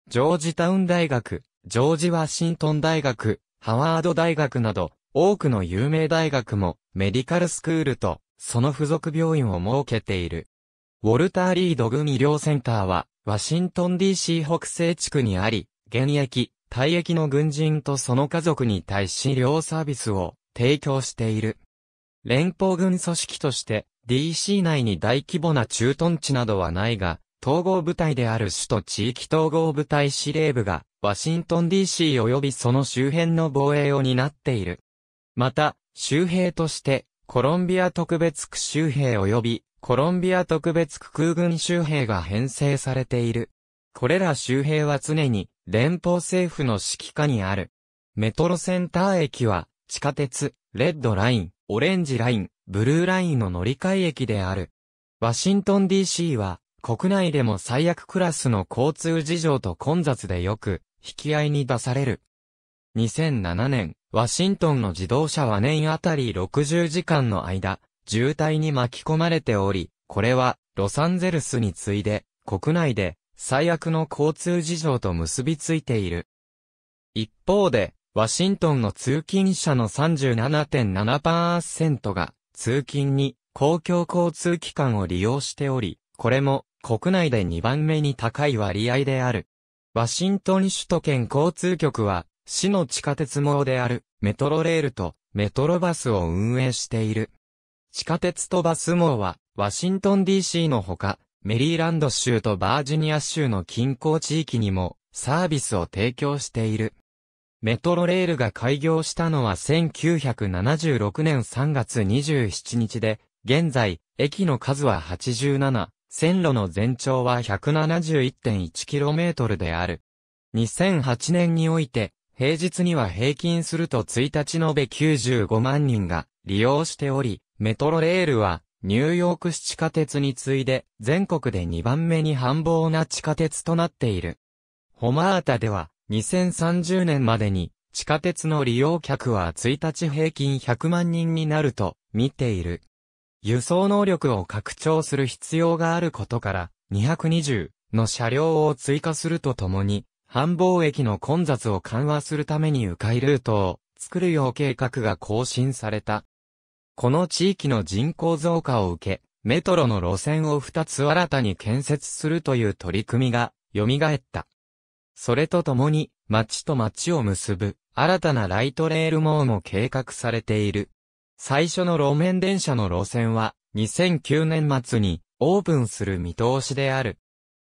[SPEAKER 1] ジョージタウン大学、ジョージ・ワシントン大学、ハワード大学など、多くの有名大学もメディカルスクールとその付属病院を設けている。ウォルター・リード軍医療センターはワシントン DC 北西地区にあり、現役、退役の軍人とその家族に対し医療サービスを提供している。連邦軍組織として DC 内に大規模な駐屯地などはないが、統合部隊である首都地域統合部隊司令部が、ワシントン DC 及びその周辺の防衛を担っている。また、州兵として、コロンビア特別区州兵及び、コロンビア特別区空軍州兵が編成されている。これら州兵は常に、連邦政府の指揮下にある。メトロセンター駅は、地下鉄、レッドライン、オレンジライン、ブルーラインの乗り換え駅である。ワシントン DC は、国内でも最悪クラスの交通事情と混雑でよく、引き合いに出される。2007年、ワシントンの自動車は年あたり60時間の間、渋滞に巻き込まれており、これは、ロサンゼルスに次いで、国内で、最悪の交通事情と結びついている。一方で、ワシントンの通勤者の37.7%が、通勤に公共交通機関を利用しており、これも国内で2番目に高い割合である。ワシントン首都圏交通局は、市の地下鉄網であるメトロレールとメトロバスを運営している。地下鉄とバス網は、ワシントン DC のほか、メリーランド州とバージニア州の近郊地域にもサービスを提供している。メトロレールが開業したのは1976年3月27日で、現在、駅の数は87、線路の全長は 171.1km である。2008年において、平日には平均すると1日延べ95万人が利用しており、メトロレールはニューヨーク市地下鉄に次いで全国で2番目に繁忙な地下鉄となっている。ホマータでは2030年までに地下鉄の利用客は1日平均100万人になると見ている。輸送能力を拡張する必要があることから、220の車両を追加するとともに、繁忙駅の混雑を緩和するために迂回ルートを作るよう計画が更新された。この地域の人口増加を受け、メトロの路線を2つ新たに建設するという取り組みが蘇った。それとともに、町と町を結ぶ新たなライトレール網も計画されている。最初の路面電車の路線は2009年末にオープンする見通しである。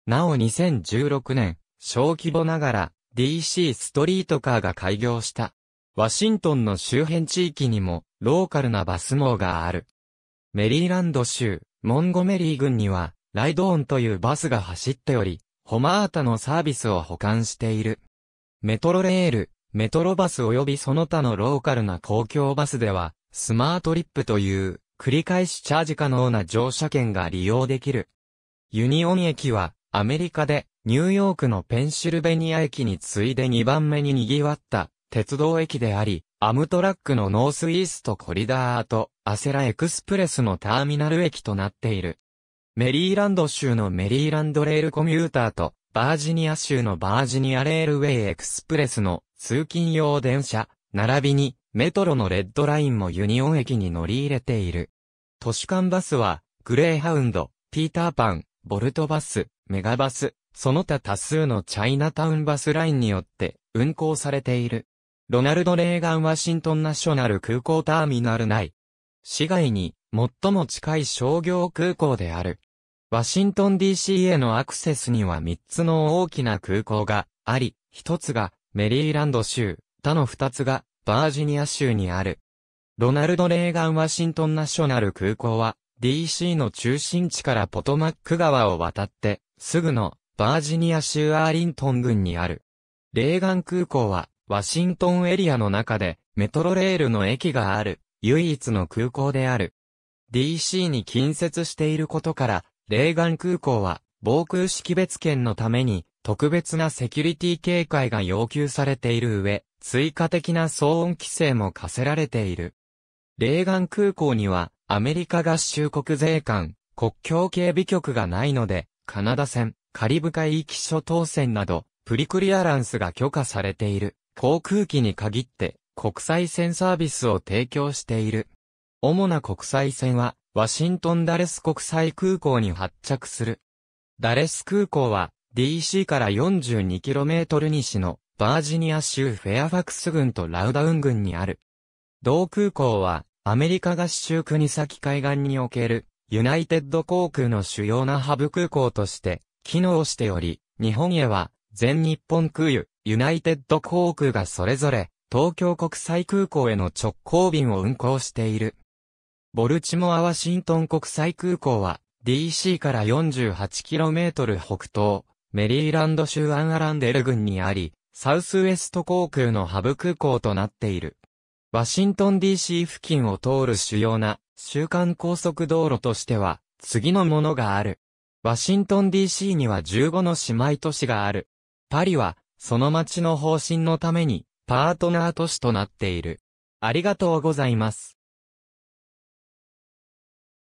[SPEAKER 1] なお2016年、小規模ながら DC ストリートカーが開業した。ワシントンの周辺地域にもローカルなバス網がある。メリーランド州、モンゴメリー郡にはライドオンというバスが走っており、ホマータのサービスを保管している。メトロレール、メトロバス及びその他のローカルな公共バスでは、スマートリップという、繰り返しチャージ可能な乗車券が利用できる。ユニオン駅は、アメリカで、ニューヨークのペンシルベニア駅に次いで2番目に賑わった、鉄道駅であり、アムトラックのノースイーストコリダーと、アセラエクスプレスのターミナル駅となっている。メリーランド州のメリーランドレールコミューターと、バージニア州のバージニアレールウェイエクスプレスの通勤用電車、並びにメトロのレッドラインもユニオン駅に乗り入れている。都市間バスは、グレーハウンド、ピーターパン、ボルトバス、メガバス、その他多数のチャイナタウンバスラインによって運行されている。ロナルド・レーガン・ワシントン・ナショナル空港ターミナル内。市外に最も近い商業空港である。ワシントン DC へのアクセスには3つの大きな空港があり、1つがメリーランド州、他の2つがバージニア州にある。ロナルド・レーガン・ワシントン・ナショナル空港は、DC の中心地からポトマック川を渡って、すぐの、バージニア州アーリントン郡にある。レーガン空港は、ワシントンエリアの中で、メトロレールの駅がある、唯一の空港である。DC に近接していることから、レーガン空港は、防空識別圏のために、特別なセキュリティ警戒が要求されている上、追加的な騒音規制も課せられている。レーガン空港には、アメリカ合衆国税関、国境警備局がないので、カナダ線、カリブ海域諸島線など、プリクリアランスが許可されている、航空機に限って、国際線サービスを提供している。主な国際線は、ワシントンダレス国際空港に発着する。ダレス空港は、DC から 42km 西のバージニア州フェアファクス郡とラウダウン郡にある。同空港はアメリカ合衆国先海岸におけるユナイテッド航空の主要なハブ空港として機能しており、日本へは全日本空輸、ユナイテッド航空がそれぞれ東京国際空港への直行便を運航している。ボルチモア・ワシントン国際空港は DC から 48km 北東、メリーランド州アンアランデル郡にあり、サウスウェスト航空のハブ空港となっている。ワシントン DC 付近を通る主要な週間高速道路としては、次のものがある。ワシントン DC には15の姉妹都市がある。パリは、その町の方針のために、パートナー都市となっている。ありがとうございます。